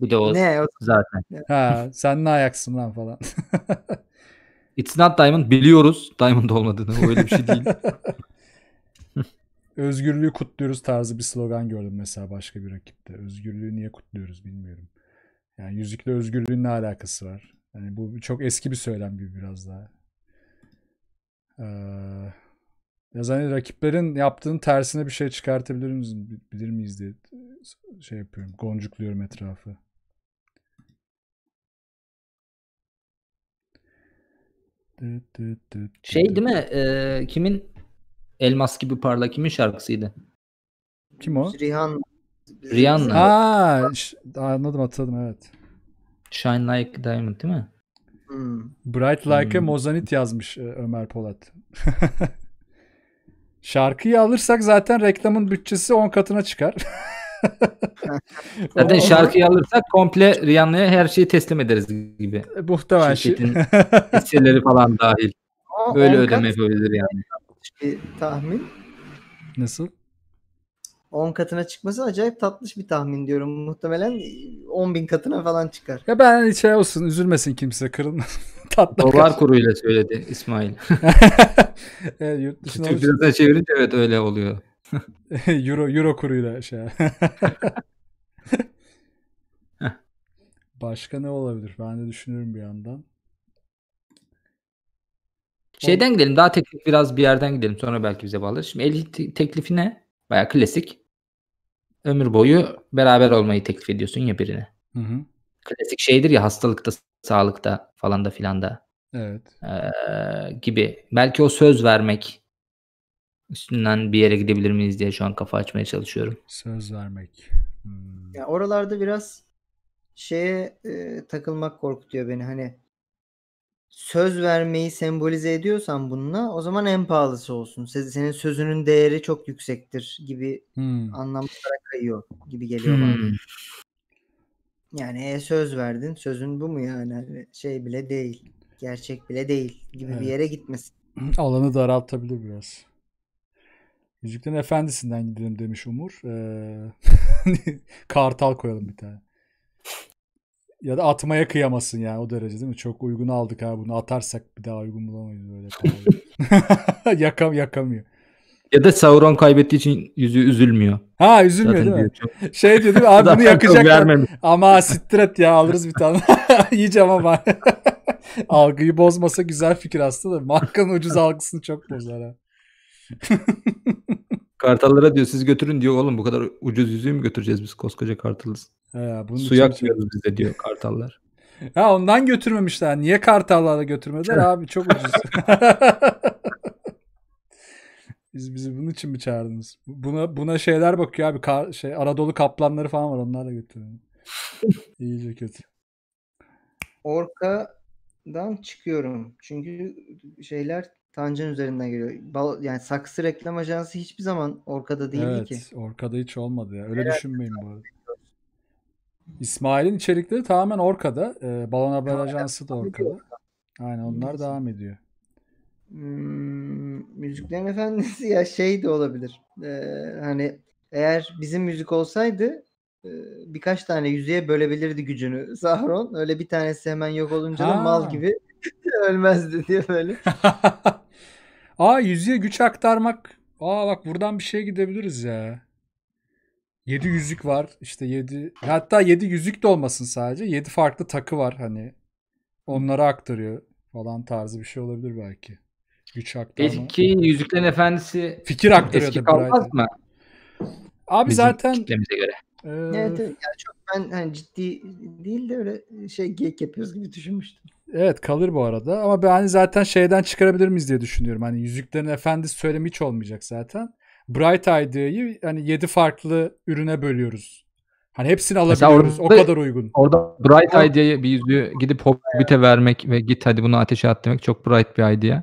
Bir de o ne? zaten. Ha, sen ne ayaksın lan falan. (laughs) It's not Diamond biliyoruz. Diamond olmadığını. Öyle bir şey değil. (laughs) Özgürlüğü kutluyoruz tarzı bir slogan gördüm mesela başka bir rakipte. Özgürlüğü niye kutluyoruz bilmiyorum. Yani yüzükle özgürlüğün ne alakası var? Yani bu çok eski bir söylem gibi biraz daha. Ee, ya zaten rakiplerin yaptığının tersine bir şey çıkartabilir miyiz, bilir miyiz diye şey yapıyorum. Goncukluyorum etrafı. Şey değil mi? E, kimin Elmas gibi parla kimin şarkısıydı? Kim o? Rihanna. Rihanna. Aa, anladım hatırladım evet. Shine Like Diamond değil mi? Hmm. Bright like hmm. Mozanit yazmış e, Ömer Polat. (laughs) Şarkıyı alırsak zaten reklamın bütçesi 10 katına çıkar. (laughs) (laughs) Zaten şarkıyı alırsak komple Rihanna'ya her şeyi teslim ederiz gibi. muhtemelen. Şirketin (laughs) hisseleri falan dahil. Böyle ödeme yapabilir yani. Bir şey tahmin. Nasıl? 10 katına çıkması acayip tatlış bir tahmin diyorum. Muhtemelen 10 bin katına falan çıkar. Ya ben hiç hani şey olsun üzülmesin kimse kırılmasın. (laughs) Tatlı Dolar kaç. kuruyla söyledi İsmail. evet, yurt dışına çevirince evet öyle oluyor. (laughs) euro euro kuruyla şey. (laughs) Başka ne olabilir? Ben de düşünürüm bir yandan. Şeyden gidelim. Daha teklif biraz bir yerden gidelim. Sonra belki bize bağlı. Şimdi Elif teklifi ne? Baya klasik. Ömür boyu beraber olmayı teklif ediyorsun ya birine. Hı hı. Klasik şeydir ya hastalıkta, sağlıkta falan da filan da. Evet. Ee, gibi. Belki o söz vermek üstünden bir yere gidebilir miyiz diye şu an kafa açmaya çalışıyorum. Söz vermek. Hmm. Ya oralarda biraz şeye e, takılmak korkutuyor beni. Hani söz vermeyi sembolize ediyorsan bununla o zaman en pahalısı olsun. Senin sözünün değeri çok yüksektir gibi hmm. anlamlara kayıyor gibi geliyor hmm. bana. Yani e, söz verdin. Sözün bu mu yani? Hani şey bile değil. Gerçek bile değil gibi evet. bir yere gitmesin. Alanı daraltabilir biraz. Yüzüklerin Efendisi'nden gidelim demiş Umur. Ee, (laughs) kartal koyalım bir tane. Ya da atmaya kıyamasın yani o derece değil mi? Çok uygun aldık ha bunu atarsak bir daha uygun bulamayız böyle. Şey. (laughs) Yakam yakamıyor. Ya da Sauron kaybettiği için yüzü üzülmüyor. Ha üzülmüyor Zaten değil mi? Diyor. Şey diyor değil mi? Abi (laughs) bunu yakacaklar. Ama sitret ya alırız bir tane. Yiyeceğim ama. Algıyı bozmasa güzel fikir aslında da. Markanın ucuz algısını çok bozar ha. (laughs) Kartallara diyor siz götürün diyor oğlum bu kadar ucuz yüzüğü mü götüreceğiz biz koskoca kartalız. Ha, bunun Su şey biz de diyor kartallar. (laughs) Ha ondan götürmemişler. Niye kartallara götürmediler abi çok ucuz. (laughs) Biz bizi bunun için mi çağırdınız? Buna buna şeyler bakıyor abi. Kar, şey Aradolu kaplanları falan var. Onlarla götürün. İyice kötü. Orka'dan çıkıyorum. Çünkü şeyler Tancan üzerinden geliyor. Yani saksı reklam ajansı hiçbir zaman Orka'da değildi evet, ki. Evet Orka'da hiç olmadı ya. Öyle Herhalde düşünmeyin bu arada. İsmail'in içerikleri tamamen Orka'da. Ee, Balon Haber Ajansı da Orka'da. Aynen onlar devam ediyor. Hmm, Müziklerin (laughs) Efendisi ya şey de olabilir. Ee, hani eğer bizim müzik olsaydı e, birkaç tane yüzeye bölebilirdi gücünü Zahron. (laughs) Öyle bir tanesi hemen yok olunca ha. da mal gibi (laughs) Ölmezdi diye böyle. (laughs) Aa yüzüğe güç aktarmak. Aa bak buradan bir şey gidebiliriz ya. 7 yüzük var. İşte 7 hatta 7 yüzük de olmasın sadece. 7 farklı takı var hani. Onlara aktarıyor falan tarzı bir şey olabilir belki. Güç aktarma. Eski Yüzüklerin Efendisi fikir aktarıyor. Eski kalmaz mı? Abi Bizim zaten kitlemize göre. Evet, yani çok ben hani ciddi değil de öyle şey geek yapıyoruz gibi düşünmüştüm. Evet kalır bu arada ama ben hani zaten şeyden çıkarabilir miyiz diye düşünüyorum. Hani Yüzüklerin Efendisi söylemi hiç olmayacak zaten. Bright Idea'yı hani 7 farklı ürüne bölüyoruz. Hani hepsini alabiliyoruz. Orada, o kadar uygun. Orada Bright Idea'yı bir yüzüğü gidip Hobbit'e vermek ve git hadi bunu ateşe at demek çok Bright bir idea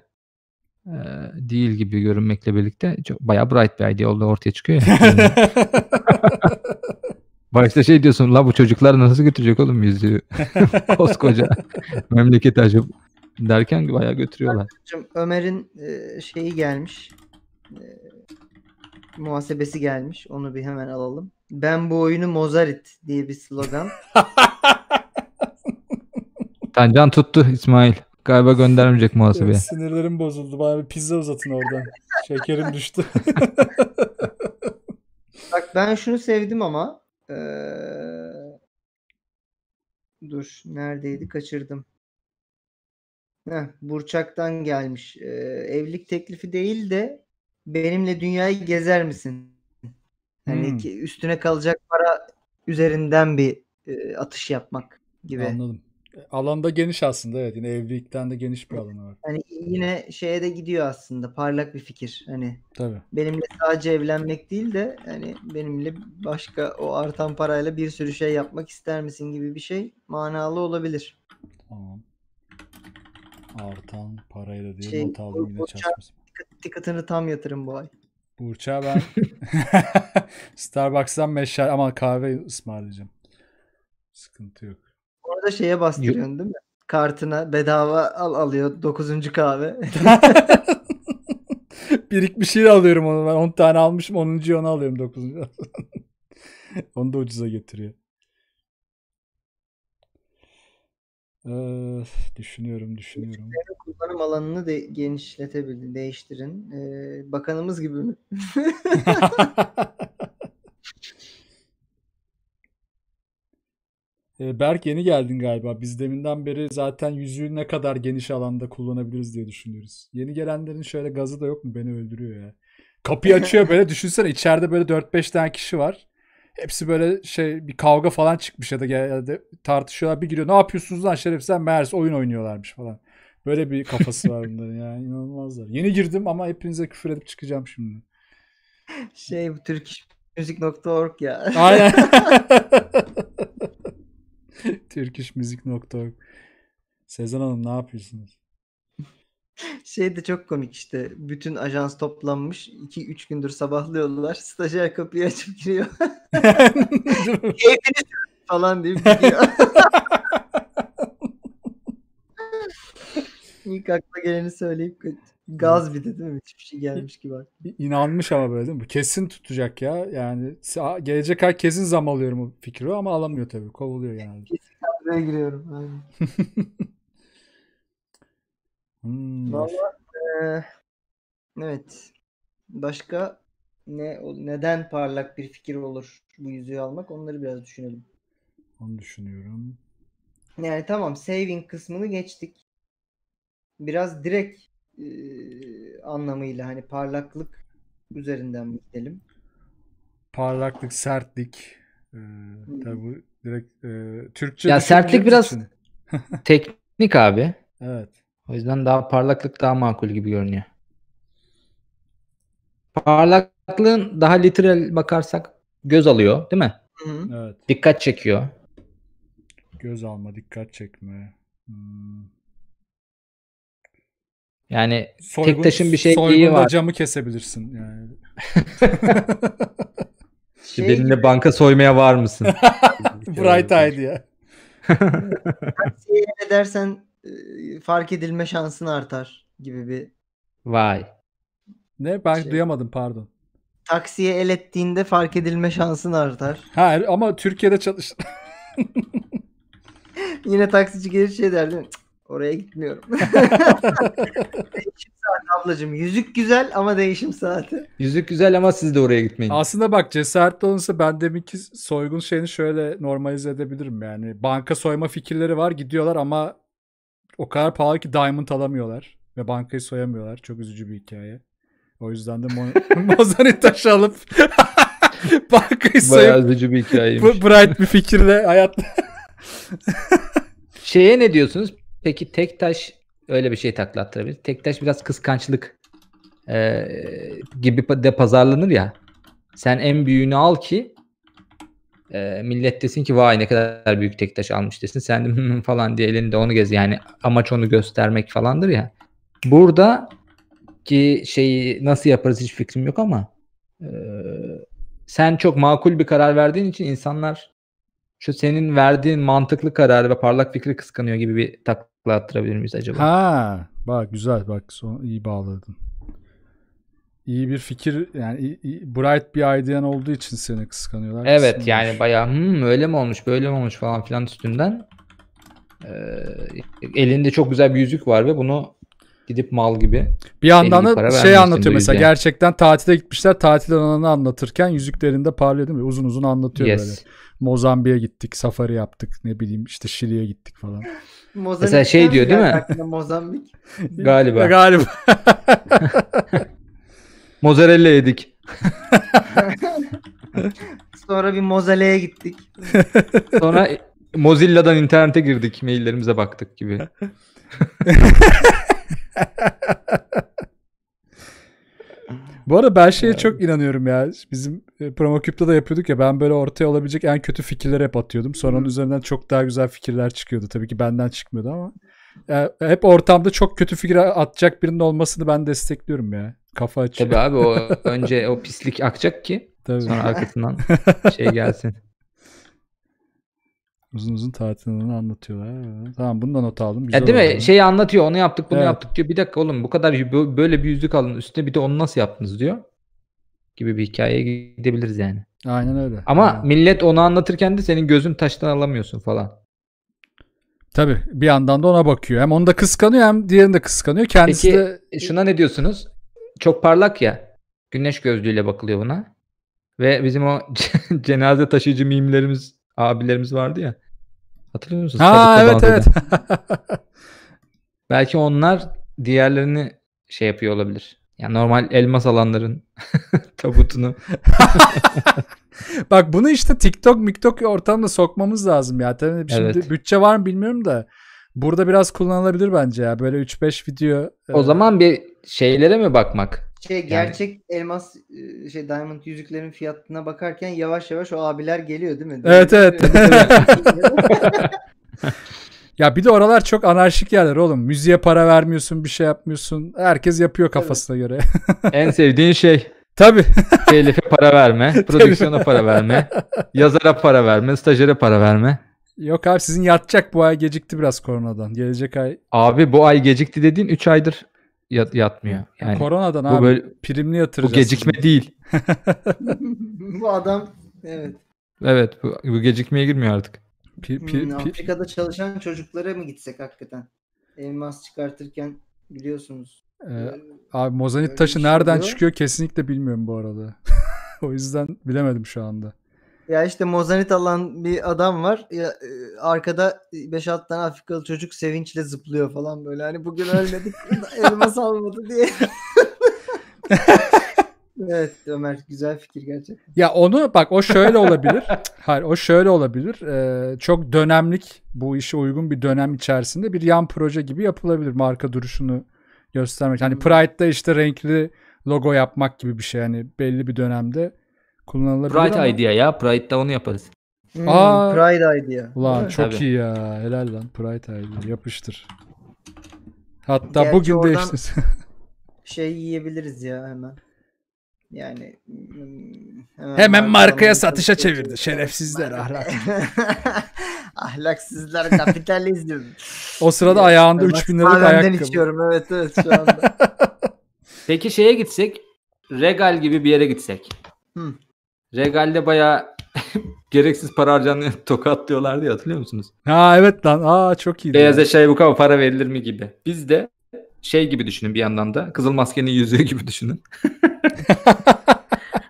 değil gibi görünmekle birlikte çok bayağı bright bir idea oldu ortaya çıkıyor ya. (laughs) (laughs) Başta şey diyorsun la bu çocuklar nasıl götürecek oğlum yüzüğü (laughs) koskoca memleket acı derken bayağı götürüyorlar. Ömer'in e, şeyi gelmiş e, muhasebesi gelmiş onu bir hemen alalım. Ben bu oyunu Mozart diye bir slogan. Tancan (laughs) tuttu İsmail. Galiba göndermeyecek muhasebeye. Sinirlerim bozuldu. Bana bir pizza uzatın oradan. (laughs) Şekerim düştü. Bak ben şunu sevdim ama ee, dur neredeydi kaçırdım. Heh, Burçak'tan gelmiş. Ee, evlilik teklifi değil de benimle dünyayı gezer misin? Yani hmm. üstüne kalacak para üzerinden bir e, atış yapmak gibi. Anladım. Alanda geniş aslında evet. Yine evlilikten de geniş bir alanı var. Hani yine şeye de gidiyor aslında. Parlak bir fikir. Hani Tabii. benimle sadece evlenmek değil de hani benimle başka o artan parayla bir sürü şey yapmak ister misin gibi bir şey manalı olabilir. Tamam. Artan parayla diye şey, not aldım yine çalışmasın. Dikkatini tam yatırın bu ay. Burç'a ben (laughs) Starbucks'tan meşal ama kahve ısmarlayacağım. Sıkıntı yok orada şeye bastırıyorsun değil mi? Kartına bedava al alıyor 9. kahve. (laughs) Birikmişiyle alıyorum onu ben. 10 tane almışım 10. onu alıyorum 9. (laughs) onu da ucuza getiriyor. Ee, düşünüyorum, düşünüyorum. Kullanım alanını de genişletebilin, değiştirin. Ee, bakanımız gibi mi? (laughs) Ee, Berk yeni geldin galiba. Biz deminden beri zaten yüzüğü ne kadar geniş alanda kullanabiliriz diye düşünüyoruz. Yeni gelenlerin şöyle gazı da yok mu? Beni öldürüyor ya. Kapıyı açıyor böyle (laughs) düşünsene içeride böyle 4-5 tane kişi var. Hepsi böyle şey bir kavga falan çıkmış ya da, ya da tartışıyorlar bir giriyor. Ne yapıyorsunuz lan sen Meğerse oyun oynuyorlarmış falan. Böyle bir kafası var bunların yani (laughs) inanılmazlar. Yeni girdim ama hepinize küfür edip çıkacağım şimdi. Şey bu Türk Müzik.org ya. Aynen. (laughs) Türkişmüzik.org Sezen Hanım ne yapıyorsunuz? (laughs) Şey de çok komik işte. Bütün ajans toplanmış. 2-3 gündür sabahlıyorlar. Stajyer kapıyı açıp giriyor. (laughs) (laughs) Keyfini falan deyip gidiyor. İlk akla geleni söyleyip Gaz bir de değil mi? Hiçbir şey gelmiş gibi. İnanmış ama böyle değil mi? Kesin tutacak ya. Yani gelecek ay kesin zam alıyorum bu fikri ama alamıyor tabii. Kovuluyor yani. kesin kadroya giriyorum. Aynen. (laughs) hmm. Valla e, evet. Başka ne neden parlak bir fikir olur bu yüzüğü almak onları biraz düşünelim. Onu düşünüyorum. Yani tamam saving kısmını geçtik. Biraz direkt e, anlamıyla hani parlaklık üzerinden mi gidelim? Parlaklık, sertlik. Ee, tabii bu direkt e, Türkçe. Ya sertlik biraz için. (laughs) teknik abi. Evet. O yüzden daha parlaklık daha makul gibi görünüyor. Parlaklığın daha literal bakarsak göz alıyor değil mi? Hı-hı. Evet. Dikkat çekiyor. Göz alma, dikkat çekme. Hmm. Yani soygun, tek taşın bir şey iyi var. camı kesebilirsin yani. (laughs) şey... Benimle banka soymaya var mısın? (laughs) Bright Eye diye. Taksiye edersen e, fark edilme şansın artar gibi bir. Vay. Ne? Ben şey. duyamadım pardon. Taksiye el ettiğinde fark edilme şansın artar. Hayır ama Türkiye'de çalış. (laughs) Yine taksici gelir şey derdi. Oraya gitmiyorum. (laughs) değişim saati ablacığım. Yüzük güzel ama değişim saati. Yüzük güzel ama siz de oraya gitmeyin. Aslında bak cesaretli olunsa ben deminki soygun şeyini şöyle normalize edebilirim yani. Banka soyma fikirleri var gidiyorlar ama o kadar pahalı ki diamond alamıyorlar. Ve bankayı soyamıyorlar. Çok üzücü bir hikaye. O yüzden de mo- (laughs) taş alıp (laughs) bankayı soyup Bayağı üzücü bir hikayeymiş. Bright bir fikirle hayat Şeye ne diyorsunuz? Peki tek taş öyle bir şey taklattırabilir. Tek taş biraz kıskançlık e, gibi de pazarlanır ya. Sen en büyüğünü al ki e, millet desin ki vay ne kadar büyük tek taş almış desin. Sen de falan diye elinde onu gez. Yani amaç onu göstermek falandır ya. Burada ki şeyi nasıl yaparız hiç fikrim yok ama e, sen çok makul bir karar verdiğin için insanlar şu senin verdiğin mantıklı karar ve parlak fikri kıskanıyor gibi bir tak attırabilir miyiz acaba? Ha, bak güzel bak son, iyi bağladın. İyi bir fikir yani bright bir idean olduğu için seni kıskanıyorlar. Evet kıskanıyorlar. yani bayağı hmm, öyle mi olmuş böyle mi olmuş falan filan üstünden. Ee, elinde çok güzel bir yüzük var ve bunu gidip mal gibi. Bir yandan da şey anlatıyor mesela yüzüğe. gerçekten tatile gitmişler. Tatil alanını anlatırken yüzüklerinde parlıyor değil mi? Uzun uzun anlatıyor yes. böyle. Mozambik'e gittik, safari yaptık, ne bileyim işte Şili'ye gittik falan. Mozambik Mesela şey diyor değil mi? Mozambik. (laughs) Galiba. Galiba. (laughs) Mozzarella yedik. (laughs) Sonra bir Mozzarella'ya gittik. Sonra Mozilla'dan internete girdik. Maillerimize baktık gibi. Bu arada ben şeye evet. çok inanıyorum ya. Bizim e, promo küpte de yapıyorduk ya. Ben böyle ortaya olabilecek en kötü fikirler hep atıyordum. Sonra onun üzerinden çok daha güzel fikirler çıkıyordu. Tabii ki benden çıkmıyordu ama. Yani hep ortamda çok kötü fikir atacak birinin olmasını ben destekliyorum ya. Kafa açıyor. Tabii abi o (laughs) önce o pislik akacak ki. Tabii. Sonra arkasından (laughs) şey gelsin. Uzun uzun tatilini anlatıyorlar. Tamam bunu da not aldım. Güzel ya değil oldu. mi? Şeyi anlatıyor. Onu yaptık bunu evet. yaptık diyor. Bir dakika oğlum bu kadar böyle bir yüzük aldın, üstüne bir de onu nasıl yaptınız diyor. Gibi bir hikayeye gidebiliriz yani. Aynen öyle. Ama Aynen. millet onu anlatırken de senin gözün taştan alamıyorsun falan. Tabi bir yandan da ona bakıyor. Hem onu da kıskanıyor hem diğerini de kıskanıyor. Kendisi Peki, de... E, şuna ne diyorsunuz? Çok parlak ya. Güneş gözlüğüyle bakılıyor buna. Ve bizim o (laughs) cenaze taşıyıcı mimlerimiz abilerimiz vardı ya. Hatırlıyor musunuz? Ha evet evet. (laughs) Belki onlar diğerlerini şey yapıyor olabilir. Yani normal elmas alanların (laughs) tabutunu. (laughs) Bak bunu işte TikTok, TikTok ortamına sokmamız lazım ya. Tabii şimdi evet. bütçe var mı bilmiyorum da burada biraz kullanılabilir bence ya. Böyle 3-5 video. O e... zaman bir şeylere mi bakmak? şey gerçek elmas şey diamond yüzüklerin fiyatına bakarken yavaş yavaş o abiler geliyor değil mi? Evet değil evet. Şey (laughs) ya bir de oralar çok anarşik yerler oğlum. Müziğe para vermiyorsun, bir şey yapmıyorsun. Herkes yapıyor kafasına evet. göre. (laughs) en sevdiğin şey. Tabi. Telife para verme, (laughs) prodüksiyona para verme, yazara para verme, stajyere para verme. Yok abi sizin yatacak bu ay gecikti biraz koronadan. Gelecek ay. Abi bu ay gecikti dediğin 3 aydır yat, yatmıyor. Yani Koronadan bu abi böyle, primli yatıracağız. Bu gecikme şimdi. değil. (laughs) bu adam evet. Evet bu, bu gecikmeye girmiyor artık. Pi, hmm, pi, pi, Afrika'da çalışan çocuklara mı gitsek hakikaten? Elmas çıkartırken biliyorsunuz. Ee, abi mozanit taşı şey nereden çıkıyor kesinlikle bilmiyorum bu arada. (laughs) o yüzden bilemedim şu anda. Ya işte mozanit alan bir adam var. Ya, e, arkada 5-6 tane Afrikalı çocuk sevinçle zıplıyor falan böyle. Hani bugün ölmedik (laughs) elmas almadı diye. (laughs) evet Ömer güzel fikir gerçekten. Ya onu bak o şöyle olabilir. (laughs) Hayır o şöyle olabilir. Ee, çok dönemlik bu işe uygun bir dönem içerisinde bir yan proje gibi yapılabilir marka duruşunu göstermek. Hani hmm. Pride'da işte renkli logo yapmak gibi bir şey. Hani belli bir dönemde kullanılabilir Pride ama... idea ya. Pride'da onu yaparız. Hmm, Aa, Pride idea. Ulan çok Tabii. iyi ya. Helal lan Pride idea. Yapıştır. Hatta Gerçi bugün değiştirsin. (laughs) şey yiyebiliriz ya hemen. Yani hmm, hemen, hemen markaya satışa çevirdi. Şerefsizler (laughs) ahlak. (laughs) Ahlaksızlar kapitalizm. o sırada ayağında 3000 liralık ayakkabı. içiyorum evet evet şu anda. Peki şeye gitsek, Regal gibi bir yere gitsek. Hı. Regal'de bayağı (laughs) gereksiz para harcanıyor (laughs) tokat diyorlardı ya hatırlıyor musunuz? Ha evet lan. Aa çok iyi. Beyaz eşyaya bu kadar para verilir mi gibi. Biz de şey gibi düşünün bir yandan da. Kızıl maskenin yüzüğü gibi düşünün. (laughs)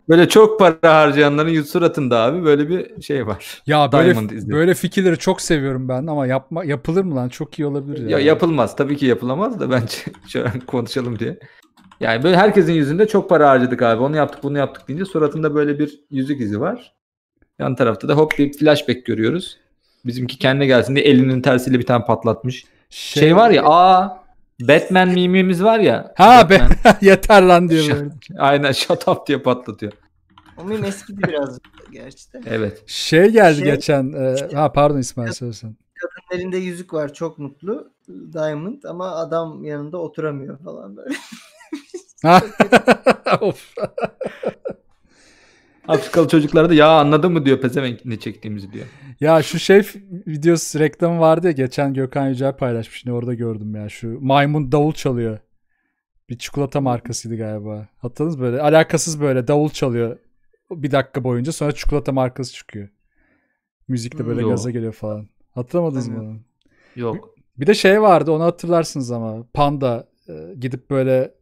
böyle çok para harcayanların yüz suratında abi böyle bir şey var. Ya böyle böyle fikirleri çok seviyorum ben ama yapma yapılır mı lan? Çok iyi olabilir. Ya yani. yapılmaz tabii ki yapılamaz da bence konuşalım diye. Yani böyle herkesin yüzünde çok para harcadık abi. Onu yaptık bunu yaptık deyince suratında böyle bir yüzük izi var. Yan tarafta da hop bir flashback görüyoruz. Bizimki kendine gelsin diye elinin tersiyle bir tane patlatmış. Şey, şey var ya aa Batman mimimiz var ya. Ha be (laughs) yeter lan diyor. Şat, (laughs) aynen shut up diye patlatıyor. O meme eskidi biraz gerçekten? Evet. Şey geldi şey, geçen. E, ha pardon İsmail söylesen. Kadın elinde yüzük var çok mutlu. Diamond ama adam yanında oturamıyor falan böyle. (laughs) (laughs) of. (laughs) Afrikalı çocuklar da ya anladın mı diyor pezevenk ne çektiğimizi diyor. Ya şu şey videosu reklamı vardı ya geçen Gökhan Yücel paylaşmış. Ne orada gördüm ya şu maymun davul çalıyor. Bir çikolata markasıydı galiba. Hatırladınız böyle alakasız böyle davul çalıyor bir dakika boyunca sonra çikolata markası çıkıyor. Müzik böyle Yok. gaza geliyor falan. Hatırlamadınız mı onu? Yok. Bir de şey vardı onu hatırlarsınız ama panda e, gidip böyle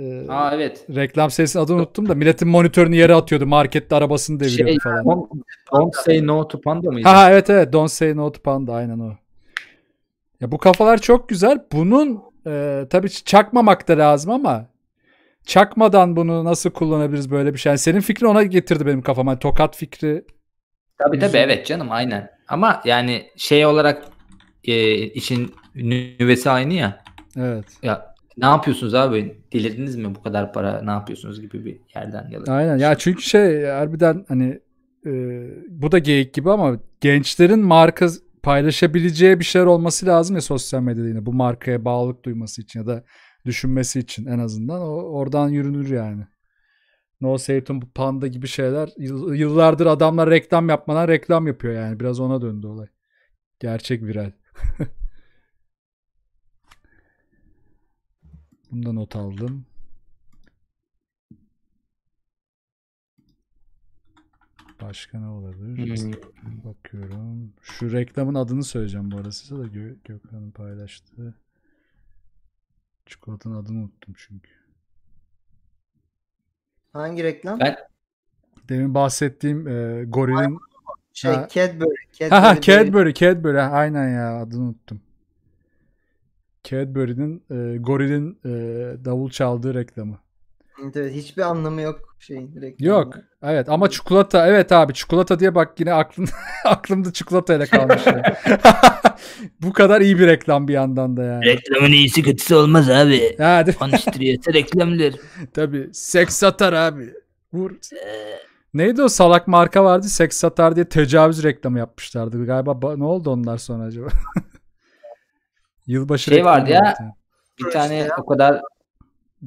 ee, evet. Reklam sesinin adını unuttum da milletin monitörünü yere atıyordu. Markette arabasını şey, deviriyordu şey, falan. Don't, don't say no to panda mıydı? Ha evet evet. Don't say no to panda aynen o. Ya bu kafalar çok güzel. Bunun e, tabii çakmamak da lazım ama çakmadan bunu nasıl kullanabiliriz böyle bir şey? Yani senin fikrin ona getirdi benim kafama. Yani tokat fikri. Tabii tabii evet canım aynen. Ama yani şey olarak e, işin nüvesi aynı ya. Evet. Ya ne yapıyorsunuz abi? Delirdiniz mi bu kadar para? Ne yapıyorsunuz gibi bir yerden ya Aynen. Ya şey- çünkü şey harbiden hani e, bu da geyik gibi ama gençlerin marka paylaşabileceği bir şeyler olması lazım ya sosyal medyada yine bu markaya bağlılık duyması için ya da düşünmesi için en azından o, oradan yürünür yani. No Satan Panda gibi şeyler yıllardır adamlar reklam yapmadan reklam yapıyor yani biraz ona döndü olay. Gerçek viral. (laughs) Bunu da not aldım. Başka ne olabilir? Hmm. Bakıyorum. Şu reklamın adını söyleyeceğim bu arada size de Gö Gökhan'ın paylaştığı. Çikolatanın adını unuttum çünkü. Hangi reklam? Ben... Demin bahsettiğim e, Goril'in... Şey ha. Cadbury. Cadbury, ha, ha, Cadbury, Cadbury. Cadbury. Aynen ya adını unuttum. Cadbury'nin e, gorilin e, davul çaldığı reklamı. Evet, hiçbir anlamı yok şeyin reklamı. Yok. Evet ama çikolata evet abi çikolata diye bak yine aklım (laughs) aklımda çikolatayla kalmış. Yani. (laughs) Bu kadar iyi bir reklam bir yandan da yani. Reklamın iyisi kötüsü olmaz abi. Ha, Konuşturuyorsa reklamdır. (laughs) Tabii. Seks satar abi. Vur. Ee, Neydi o salak marka vardı seks satar diye tecavüz reklamı yapmışlardı. Galiba ne oldu onlar sonra acaba? Yılbaşı şey vardı ya. Zaten. Bir tane işte o kadar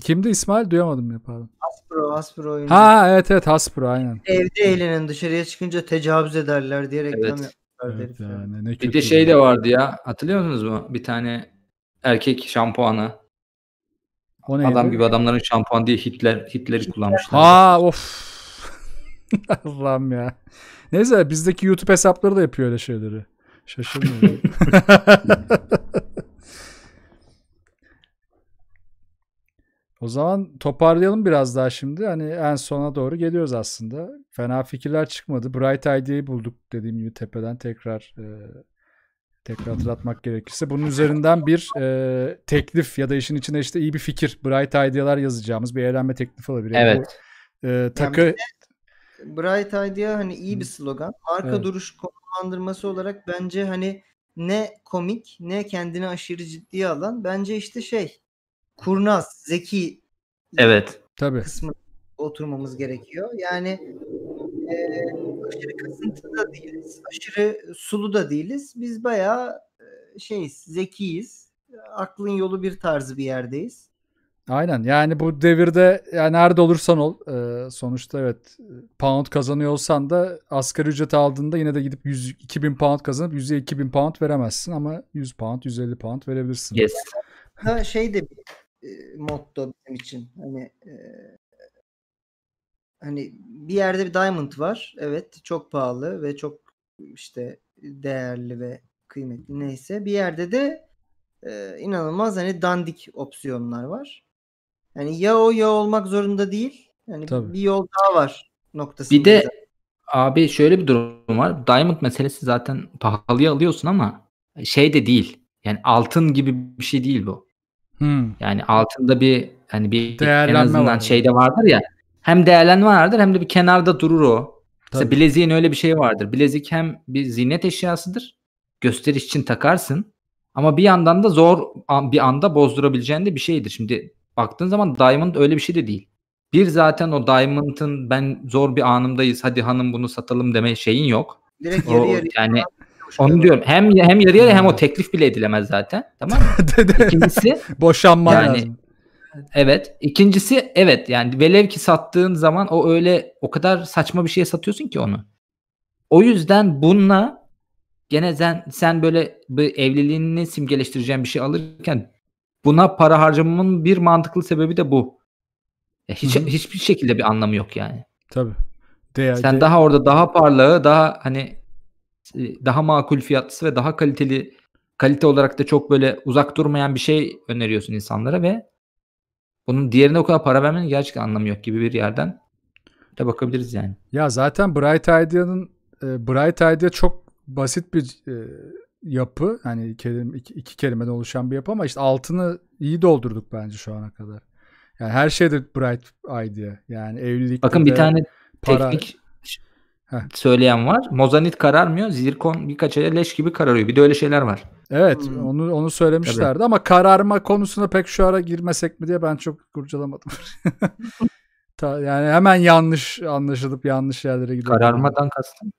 Kimdi İsmail? Duyamadım ya pardon. Hasbro, Hasbro oyuncu. Ha evet evet Hasbro aynen. Evde eğlenin dışarıya çıkınca tecavüz ederler diye reklam evet. yaptılar. Evet yani, şey bir de şey de vardı ya hatırlıyor musunuz mu? Bir tane erkek şampuanı. O neydi? Adam gibi adamların şampuan diye Hitler Hitler'i kullanmışlar. Ha of. (laughs) Allah'ım ya. Neyse bizdeki YouTube hesapları da yapıyor öyle şeyleri. Şaşırmıyorum. (laughs) O zaman toparlayalım biraz daha şimdi. Hani en sona doğru geliyoruz aslında. Fena fikirler çıkmadı. Bright ID'yi bulduk dediğim gibi tepeden tekrar e, tekrar hatırlatmak gerekirse. Bunun üzerinden bir e, teklif ya da işin içine işte iyi bir fikir, bright idealar yazacağımız bir eğlenme teklifi olabilir. Evet. e, takı... Yani bright idea hani iyi bir slogan. Marka evet. duruş konumlandırması olarak bence hani ne komik ne kendini aşırı ciddiye alan. Bence işte şey kurnaz, zeki evet. Tabii. kısmı oturmamız gerekiyor. Yani e, aşırı kasıntı da değiliz. Aşırı sulu da değiliz. Biz bayağı e, şeyiz, zekiyiz. Aklın yolu bir tarzı bir yerdeyiz. Aynen yani bu devirde yani nerede olursan ol e, sonuçta evet pound kazanıyor olsan da asgari ücret aldığında yine de gidip 100, 2000 pound kazanıp 100'e 2000 pound veremezsin ama 100 pound 150 pound verebilirsin. Yes. Ha, şey de bir motto benim için. Hani e, hani bir yerde bir diamond var. Evet çok pahalı ve çok işte değerli ve kıymetli neyse. Bir yerde de e, inanılmaz hani dandik opsiyonlar var. Yani ya o ya olmak zorunda değil. Yani Tabii. bir yol daha var noktası Bir de abi şöyle bir durum var. Diamond meselesi zaten pahalıya alıyorsun ama şey de değil. Yani altın gibi bir şey değil bu. Hmm. Yani altında bir hani bir değerlenme en azından vardır. şeyde vardır ya. Hem değerlenme vardır hem de bir kenarda durur o. Tabii. Mesela bileziğin öyle bir şeyi vardır. Bilezik hem bir ziynet eşyasıdır. Gösteriş için takarsın. Ama bir yandan da zor bir anda bozdurabileceğin de bir şeydir. Şimdi baktığın zaman diamond öyle bir şey de değil. Bir zaten o diamond'ın ben zor bir anımdayız hadi hanım bunu satalım deme şeyin yok. Direkt yarı yarı yani onu diyorum. Hem hem yarı yarıya hem o teklif bile edilemez zaten. Tamam mı? (laughs) İkincisi (laughs) boşanma yani, lazım. Evet. İkincisi evet yani velev ki sattığın zaman o öyle o kadar saçma bir şeye satıyorsun ki onu. O yüzden bununla gene sen, sen böyle bir evliliğini simgeleştireceğin bir şey alırken buna para harcamamın bir mantıklı sebebi de bu. Ya hiç, hiçbir şekilde bir anlamı yok yani. Tabii. Değer, Sen değer. daha orada daha parlağı daha hani e, daha makul fiyatlısı ve daha kaliteli kalite olarak da çok böyle uzak durmayan bir şey öneriyorsun insanlara ve bunun diğerine o kadar para vermenin gerçekten anlamı yok gibi bir yerden de bakabiliriz yani. Ya zaten Bright Idea'nın e, Bright Idea çok basit bir e, yapı. Hani kelime, iki, iki kelimeden oluşan bir yapı ama işte altını iyi doldurduk bence şu ana kadar. Yani her şeyde Bright Idea. Yani evlilik Bakın bir tane para, teknik Heh. söyleyen var. Mozanit kararmıyor. Zirkon birkaç aya leş gibi kararıyor. Bir de öyle şeyler var. Evet hmm. onu onu söylemişlerdi Tabii. ama kararma konusuna pek şu ara girmesek mi diye ben çok kurcalamadım. (laughs) yani hemen yanlış anlaşılıp yanlış yerlere gidiyor. Kararmadan kastım.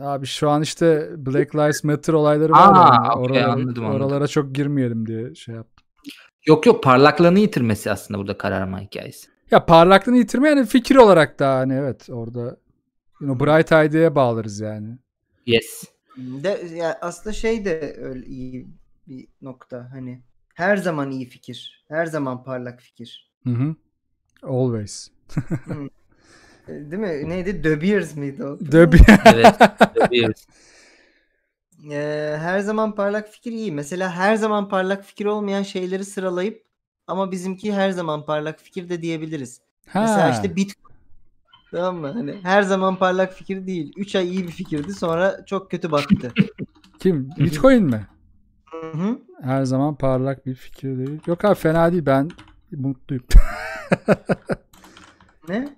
Abi şu an işte Black Lives Matter olayları var Aa, yani. okay, oralara, anladım, oralara çok girmeyelim diye şey yaptım. Yok yok parlaklığını yitirmesi aslında burada kararma hikayesi. Ya parlaklığını yitirme yani fikir olarak da hani evet orada yani Bright Idea'ya bağlarız yani. Yes. De, yani aslında şey de öyle iyi bir nokta hani her zaman iyi fikir. Her zaman parlak fikir. Hı hı. Always. (laughs) E, değil mi? Neydi? De Beers miydi o? De (laughs) Beers. evet. De Ee, her zaman parlak fikir iyi. Mesela her zaman parlak fikir olmayan şeyleri sıralayıp ama bizimki her zaman parlak fikir de diyebiliriz. Ha. Mesela işte Bitcoin Tamam mı? Hani her zaman parlak fikir değil. 3 ay iyi bir fikirdi sonra çok kötü battı. Kim? Bitcoin mi? Hı-hı. Her zaman parlak bir fikir değil. Yok abi fena değil ben mutluyum. (laughs) ne?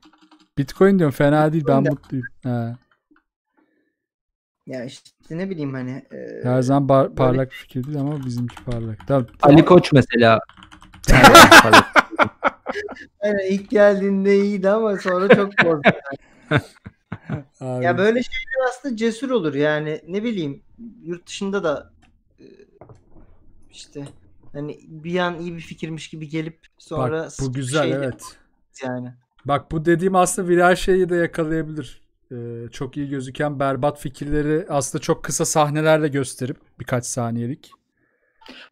Bitcoin diyorum fena değil ben mutluyum. Ha. Ya işte ne bileyim hani. E, Her zaman bar- parlak böyle... fikir değil ama bizimki parlak. Tabii, tamam. Ali Koç mesela. (laughs) yani (laughs) ilk geldiğinde iyiydi ama sonra çok bozdu. (laughs) Ya böyle şeyler aslında cesur olur yani ne bileyim yurt dışında da e, işte hani bir an iyi bir fikirmiş gibi gelip sonra Bak, bu güzel şey evet. Yani. Bak bu dediğim aslında viral şeyi de yakalayabilir. Ee, çok iyi gözüken berbat fikirleri aslında çok kısa sahnelerle gösterip birkaç saniyelik.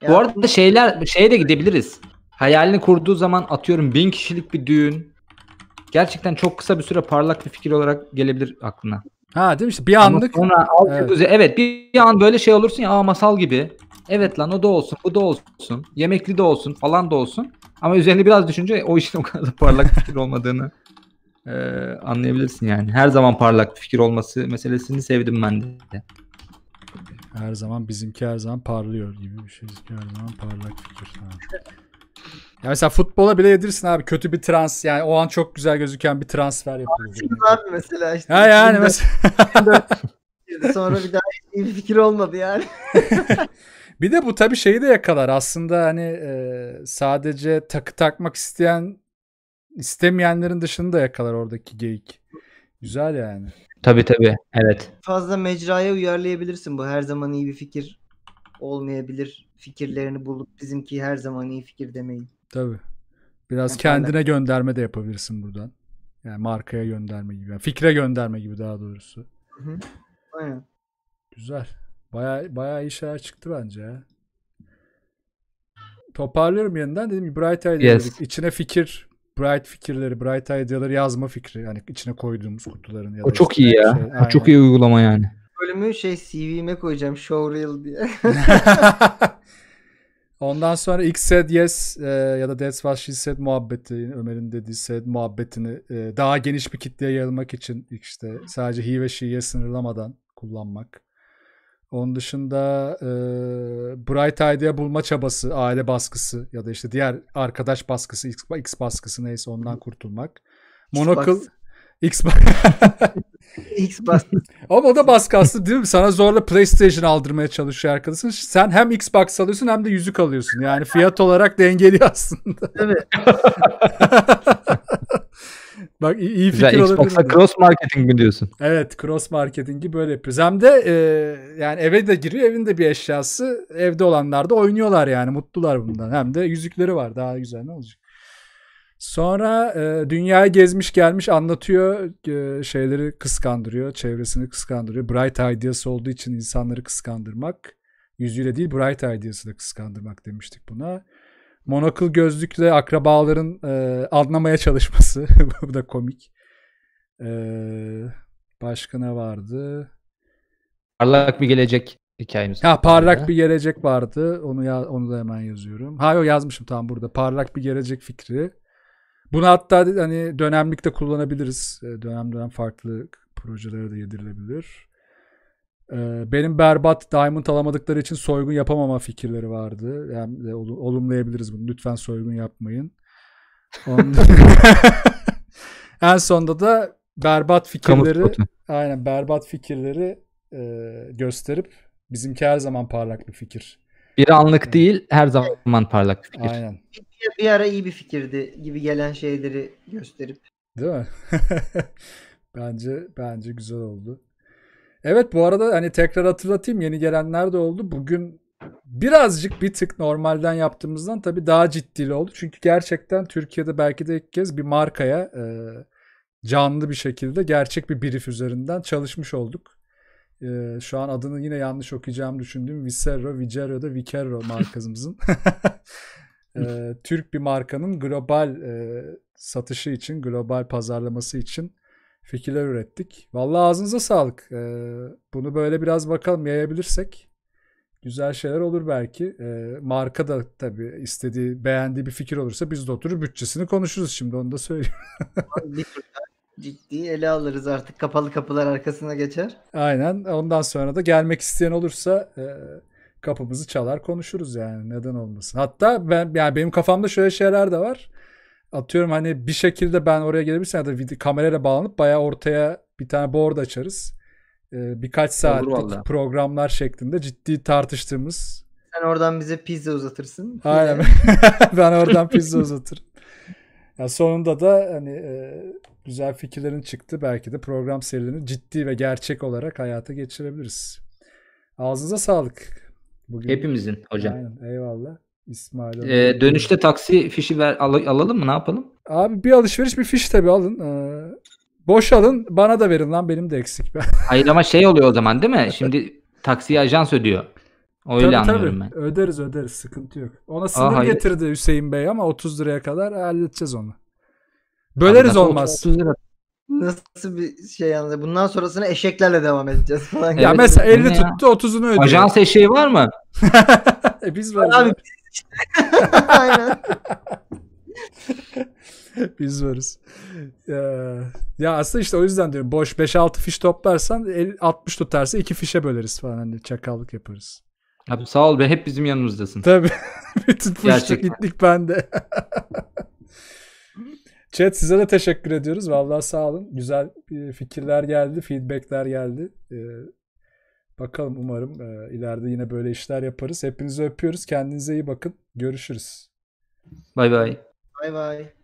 Ya, bu arada şeyler şeye de gidebiliriz hayalini kurduğu zaman atıyorum bin kişilik bir düğün gerçekten çok kısa bir süre parlak bir fikir olarak gelebilir aklına. Ha değil mi işte bir anlık. Ama sonra evet. evet bir an böyle şey olursun ya aa masal gibi. Evet lan o da olsun bu da olsun yemekli de olsun falan da olsun. Ama üzerine biraz düşünce o işin (laughs) o kadar da parlak bir fikir olmadığını e, anlayabilirsin yani. Her zaman parlak bir fikir olması meselesini sevdim ben de. Her zaman bizimki her zaman parlıyor gibi bir şey. Her zaman parlak fikir. Ha. Ya mesela futbola bile yedirsin abi kötü bir trans yani o an çok güzel gözüken bir transfer yapılır. Abi mesela işte. Ha yani mesela. Sonra bir daha iyi bir fikir olmadı yani. (laughs) bir de bu tabii şeyi de yakalar aslında hani e, sadece takı takmak isteyen istemeyenlerin dışını da yakalar oradaki geyik. Güzel yani. Tabii tabii evet. Fazla mecraya uyarlayabilirsin bu her zaman iyi bir fikir olmayabilir fikirlerini bulup bizimki her zaman iyi fikir demeyin. Tabii. Biraz yani kendine ben... gönderme de yapabilirsin buradan. Yani markaya gönderme gibi. Yani fikre gönderme gibi daha doğrusu. Hı hı. Aynen. Güzel. Baya baya iyi şeyler çıktı bence ya. Toparlıyorum yeniden. Dedim ki Bright Idea'ları yes. İçine fikir, Bright fikirleri, Bright Idea'ları yazma fikri. Yani içine koyduğumuz kutuların. Ya o çok iyi ya. Şey. O çok iyi uygulama yani bölümü şey CV'me koyacağım showreel diye. (laughs) Ondan sonra X said yes e, ya da that's what she said muhabbeti Ömer'in dediği said muhabbetini e, daha geniş bir kitleye yayılmak için işte sadece he ve she'ye sınırlamadan kullanmak. Onun dışında e, Bright Idea bulma çabası, aile baskısı ya da işte diğer arkadaş baskısı, X, X baskısı neyse ondan kurtulmak. Monocle X (laughs) X (laughs) Ama o da baskı değil mi? Sana zorla PlayStation aldırmaya çalışıyor arkadaşın. Sen hem Xbox alıyorsun hem de yüzük alıyorsun. Yani fiyat olarak dengeli aslında. (laughs) Evet. Bak iyi, iyi fikir Güzel, olabilir. Xbox'a cross marketing mi diyorsun? Evet cross marketingi böyle yapıyoruz. Hem de e, yani eve de giriyor evin de bir eşyası. Evde olanlar da oynuyorlar yani mutlular bundan. Hem de yüzükleri var daha güzel ne olacak? Sonra e, dünyayı gezmiş gelmiş anlatıyor e, şeyleri kıskandırıyor, çevresini kıskandırıyor. Bright Ideas olduğu için insanları kıskandırmak yüzüyle değil Bright Ideas'ı da kıskandırmak demiştik buna. Monokul gözlükle akrabaların e, anlamaya çalışması (laughs) bu da komik. E, başka ne vardı? Parlak bir gelecek hikayemiz. Ha parlak bir gelecek vardı. Onu ya, onu da hemen yazıyorum. Ha yok yazmışım tam burada. Parlak bir gelecek fikri. Bunu hatta hani dönemlikte kullanabiliriz. Ee, dönem dönem farklı projelere de yedirilebilir. Ee, benim berbat diamond alamadıkları için soygun yapamama fikirleri vardı. Yani olumlayabiliriz bunu. Lütfen soygun yapmayın. (laughs) (laughs) en sonunda da berbat fikirleri aynen berbat fikirleri e, gösterip bizimki her zaman parlak bir fikir. Bir anlık ee, değil her zaman parlak bir fikir. Aynen bir ara iyi bir fikirdi gibi gelen şeyleri gösterip. Değil mi? (laughs) bence bence güzel oldu. Evet bu arada hani tekrar hatırlatayım yeni gelenler de oldu. Bugün birazcık bir tık normalden yaptığımızdan tabii daha ciddi oldu. Çünkü gerçekten Türkiye'de belki de ilk kez bir markaya e, canlı bir şekilde gerçek bir brief üzerinden çalışmış olduk. E, şu an adını yine yanlış okuyacağımı düşündüğüm Visero, Vicero da Vicero markamızın (laughs) e, Türk bir markanın global e, satışı için, global pazarlaması için fikirler ürettik. Vallahi ağzınıza sağlık. E, bunu böyle biraz bakalım yayabilirsek güzel şeyler olur belki. E, marka da tabii istediği, beğendiği bir fikir olursa biz de oturur bütçesini konuşuruz şimdi onu da söyleyeyim. (laughs) ciddi ele alırız artık kapalı kapılar arkasına geçer. Aynen ondan sonra da gelmek isteyen olursa kapımızı çalar konuşuruz yani neden olmasın. Hatta ben yani benim kafamda şöyle şeyler de var. Atıyorum hani bir şekilde ben oraya gelebilirsem ya da kamerayla bağlanıp bayağı ortaya bir tane board açarız. Ee, birkaç saatlik programlar şeklinde ciddi tartıştığımız. Sen oradan bize pizza uzatırsın. Aynen. (laughs) ben oradan pizza uzatırım. Yani sonunda da hani e, güzel fikirlerin çıktı. Belki de program serilerini ciddi ve gerçek olarak hayata geçirebiliriz. Ağzınıza sağlık. Bugün... Hepimizin hocam. Aynen, eyvallah. İsmail. Ee, dönüşte taksi fişi ver, al, alalım mı ne yapalım? Abi bir alışveriş bir fiş tabi alın. Ee, boş alın bana da verin lan benim de eksik. (laughs) Hayır ama şey oluyor o zaman değil mi? Şimdi taksiye ajans ödüyor. Öyle tabii, anlıyorum tabii. ben. Öderiz öderiz sıkıntı yok. Ona sınır Aa, getirdi hayır. Hüseyin Bey ama 30 liraya kadar halledeceğiz onu. Böleriz Abi, olmaz. 30 lira Nasıl bir şey yani? Bundan sonrasını eşeklerle devam edeceğiz falan. Ya evet, mesela 50 tuttu 30'unu ödüyor. Ajans eşeği var mı? (laughs) e biz varız. Abi, (laughs) Aynen. (laughs) biz varız. Ya, ya aslında işte o yüzden diyorum boş 5-6 fiş toplarsan 60 tutarsa 2 fişe böleriz falan hani çakallık yaparız. Abi sağ ol be hep bizim yanımızdasın. Tabii. Bütün fıştık gittik bende. Chat size de teşekkür ediyoruz. Vallahi sağ olun. Güzel e, fikirler geldi, feedbackler geldi. E, bakalım umarım e, ileride yine böyle işler yaparız. Hepinizi öpüyoruz. Kendinize iyi bakın. Görüşürüz. Bay bay. Bay bay.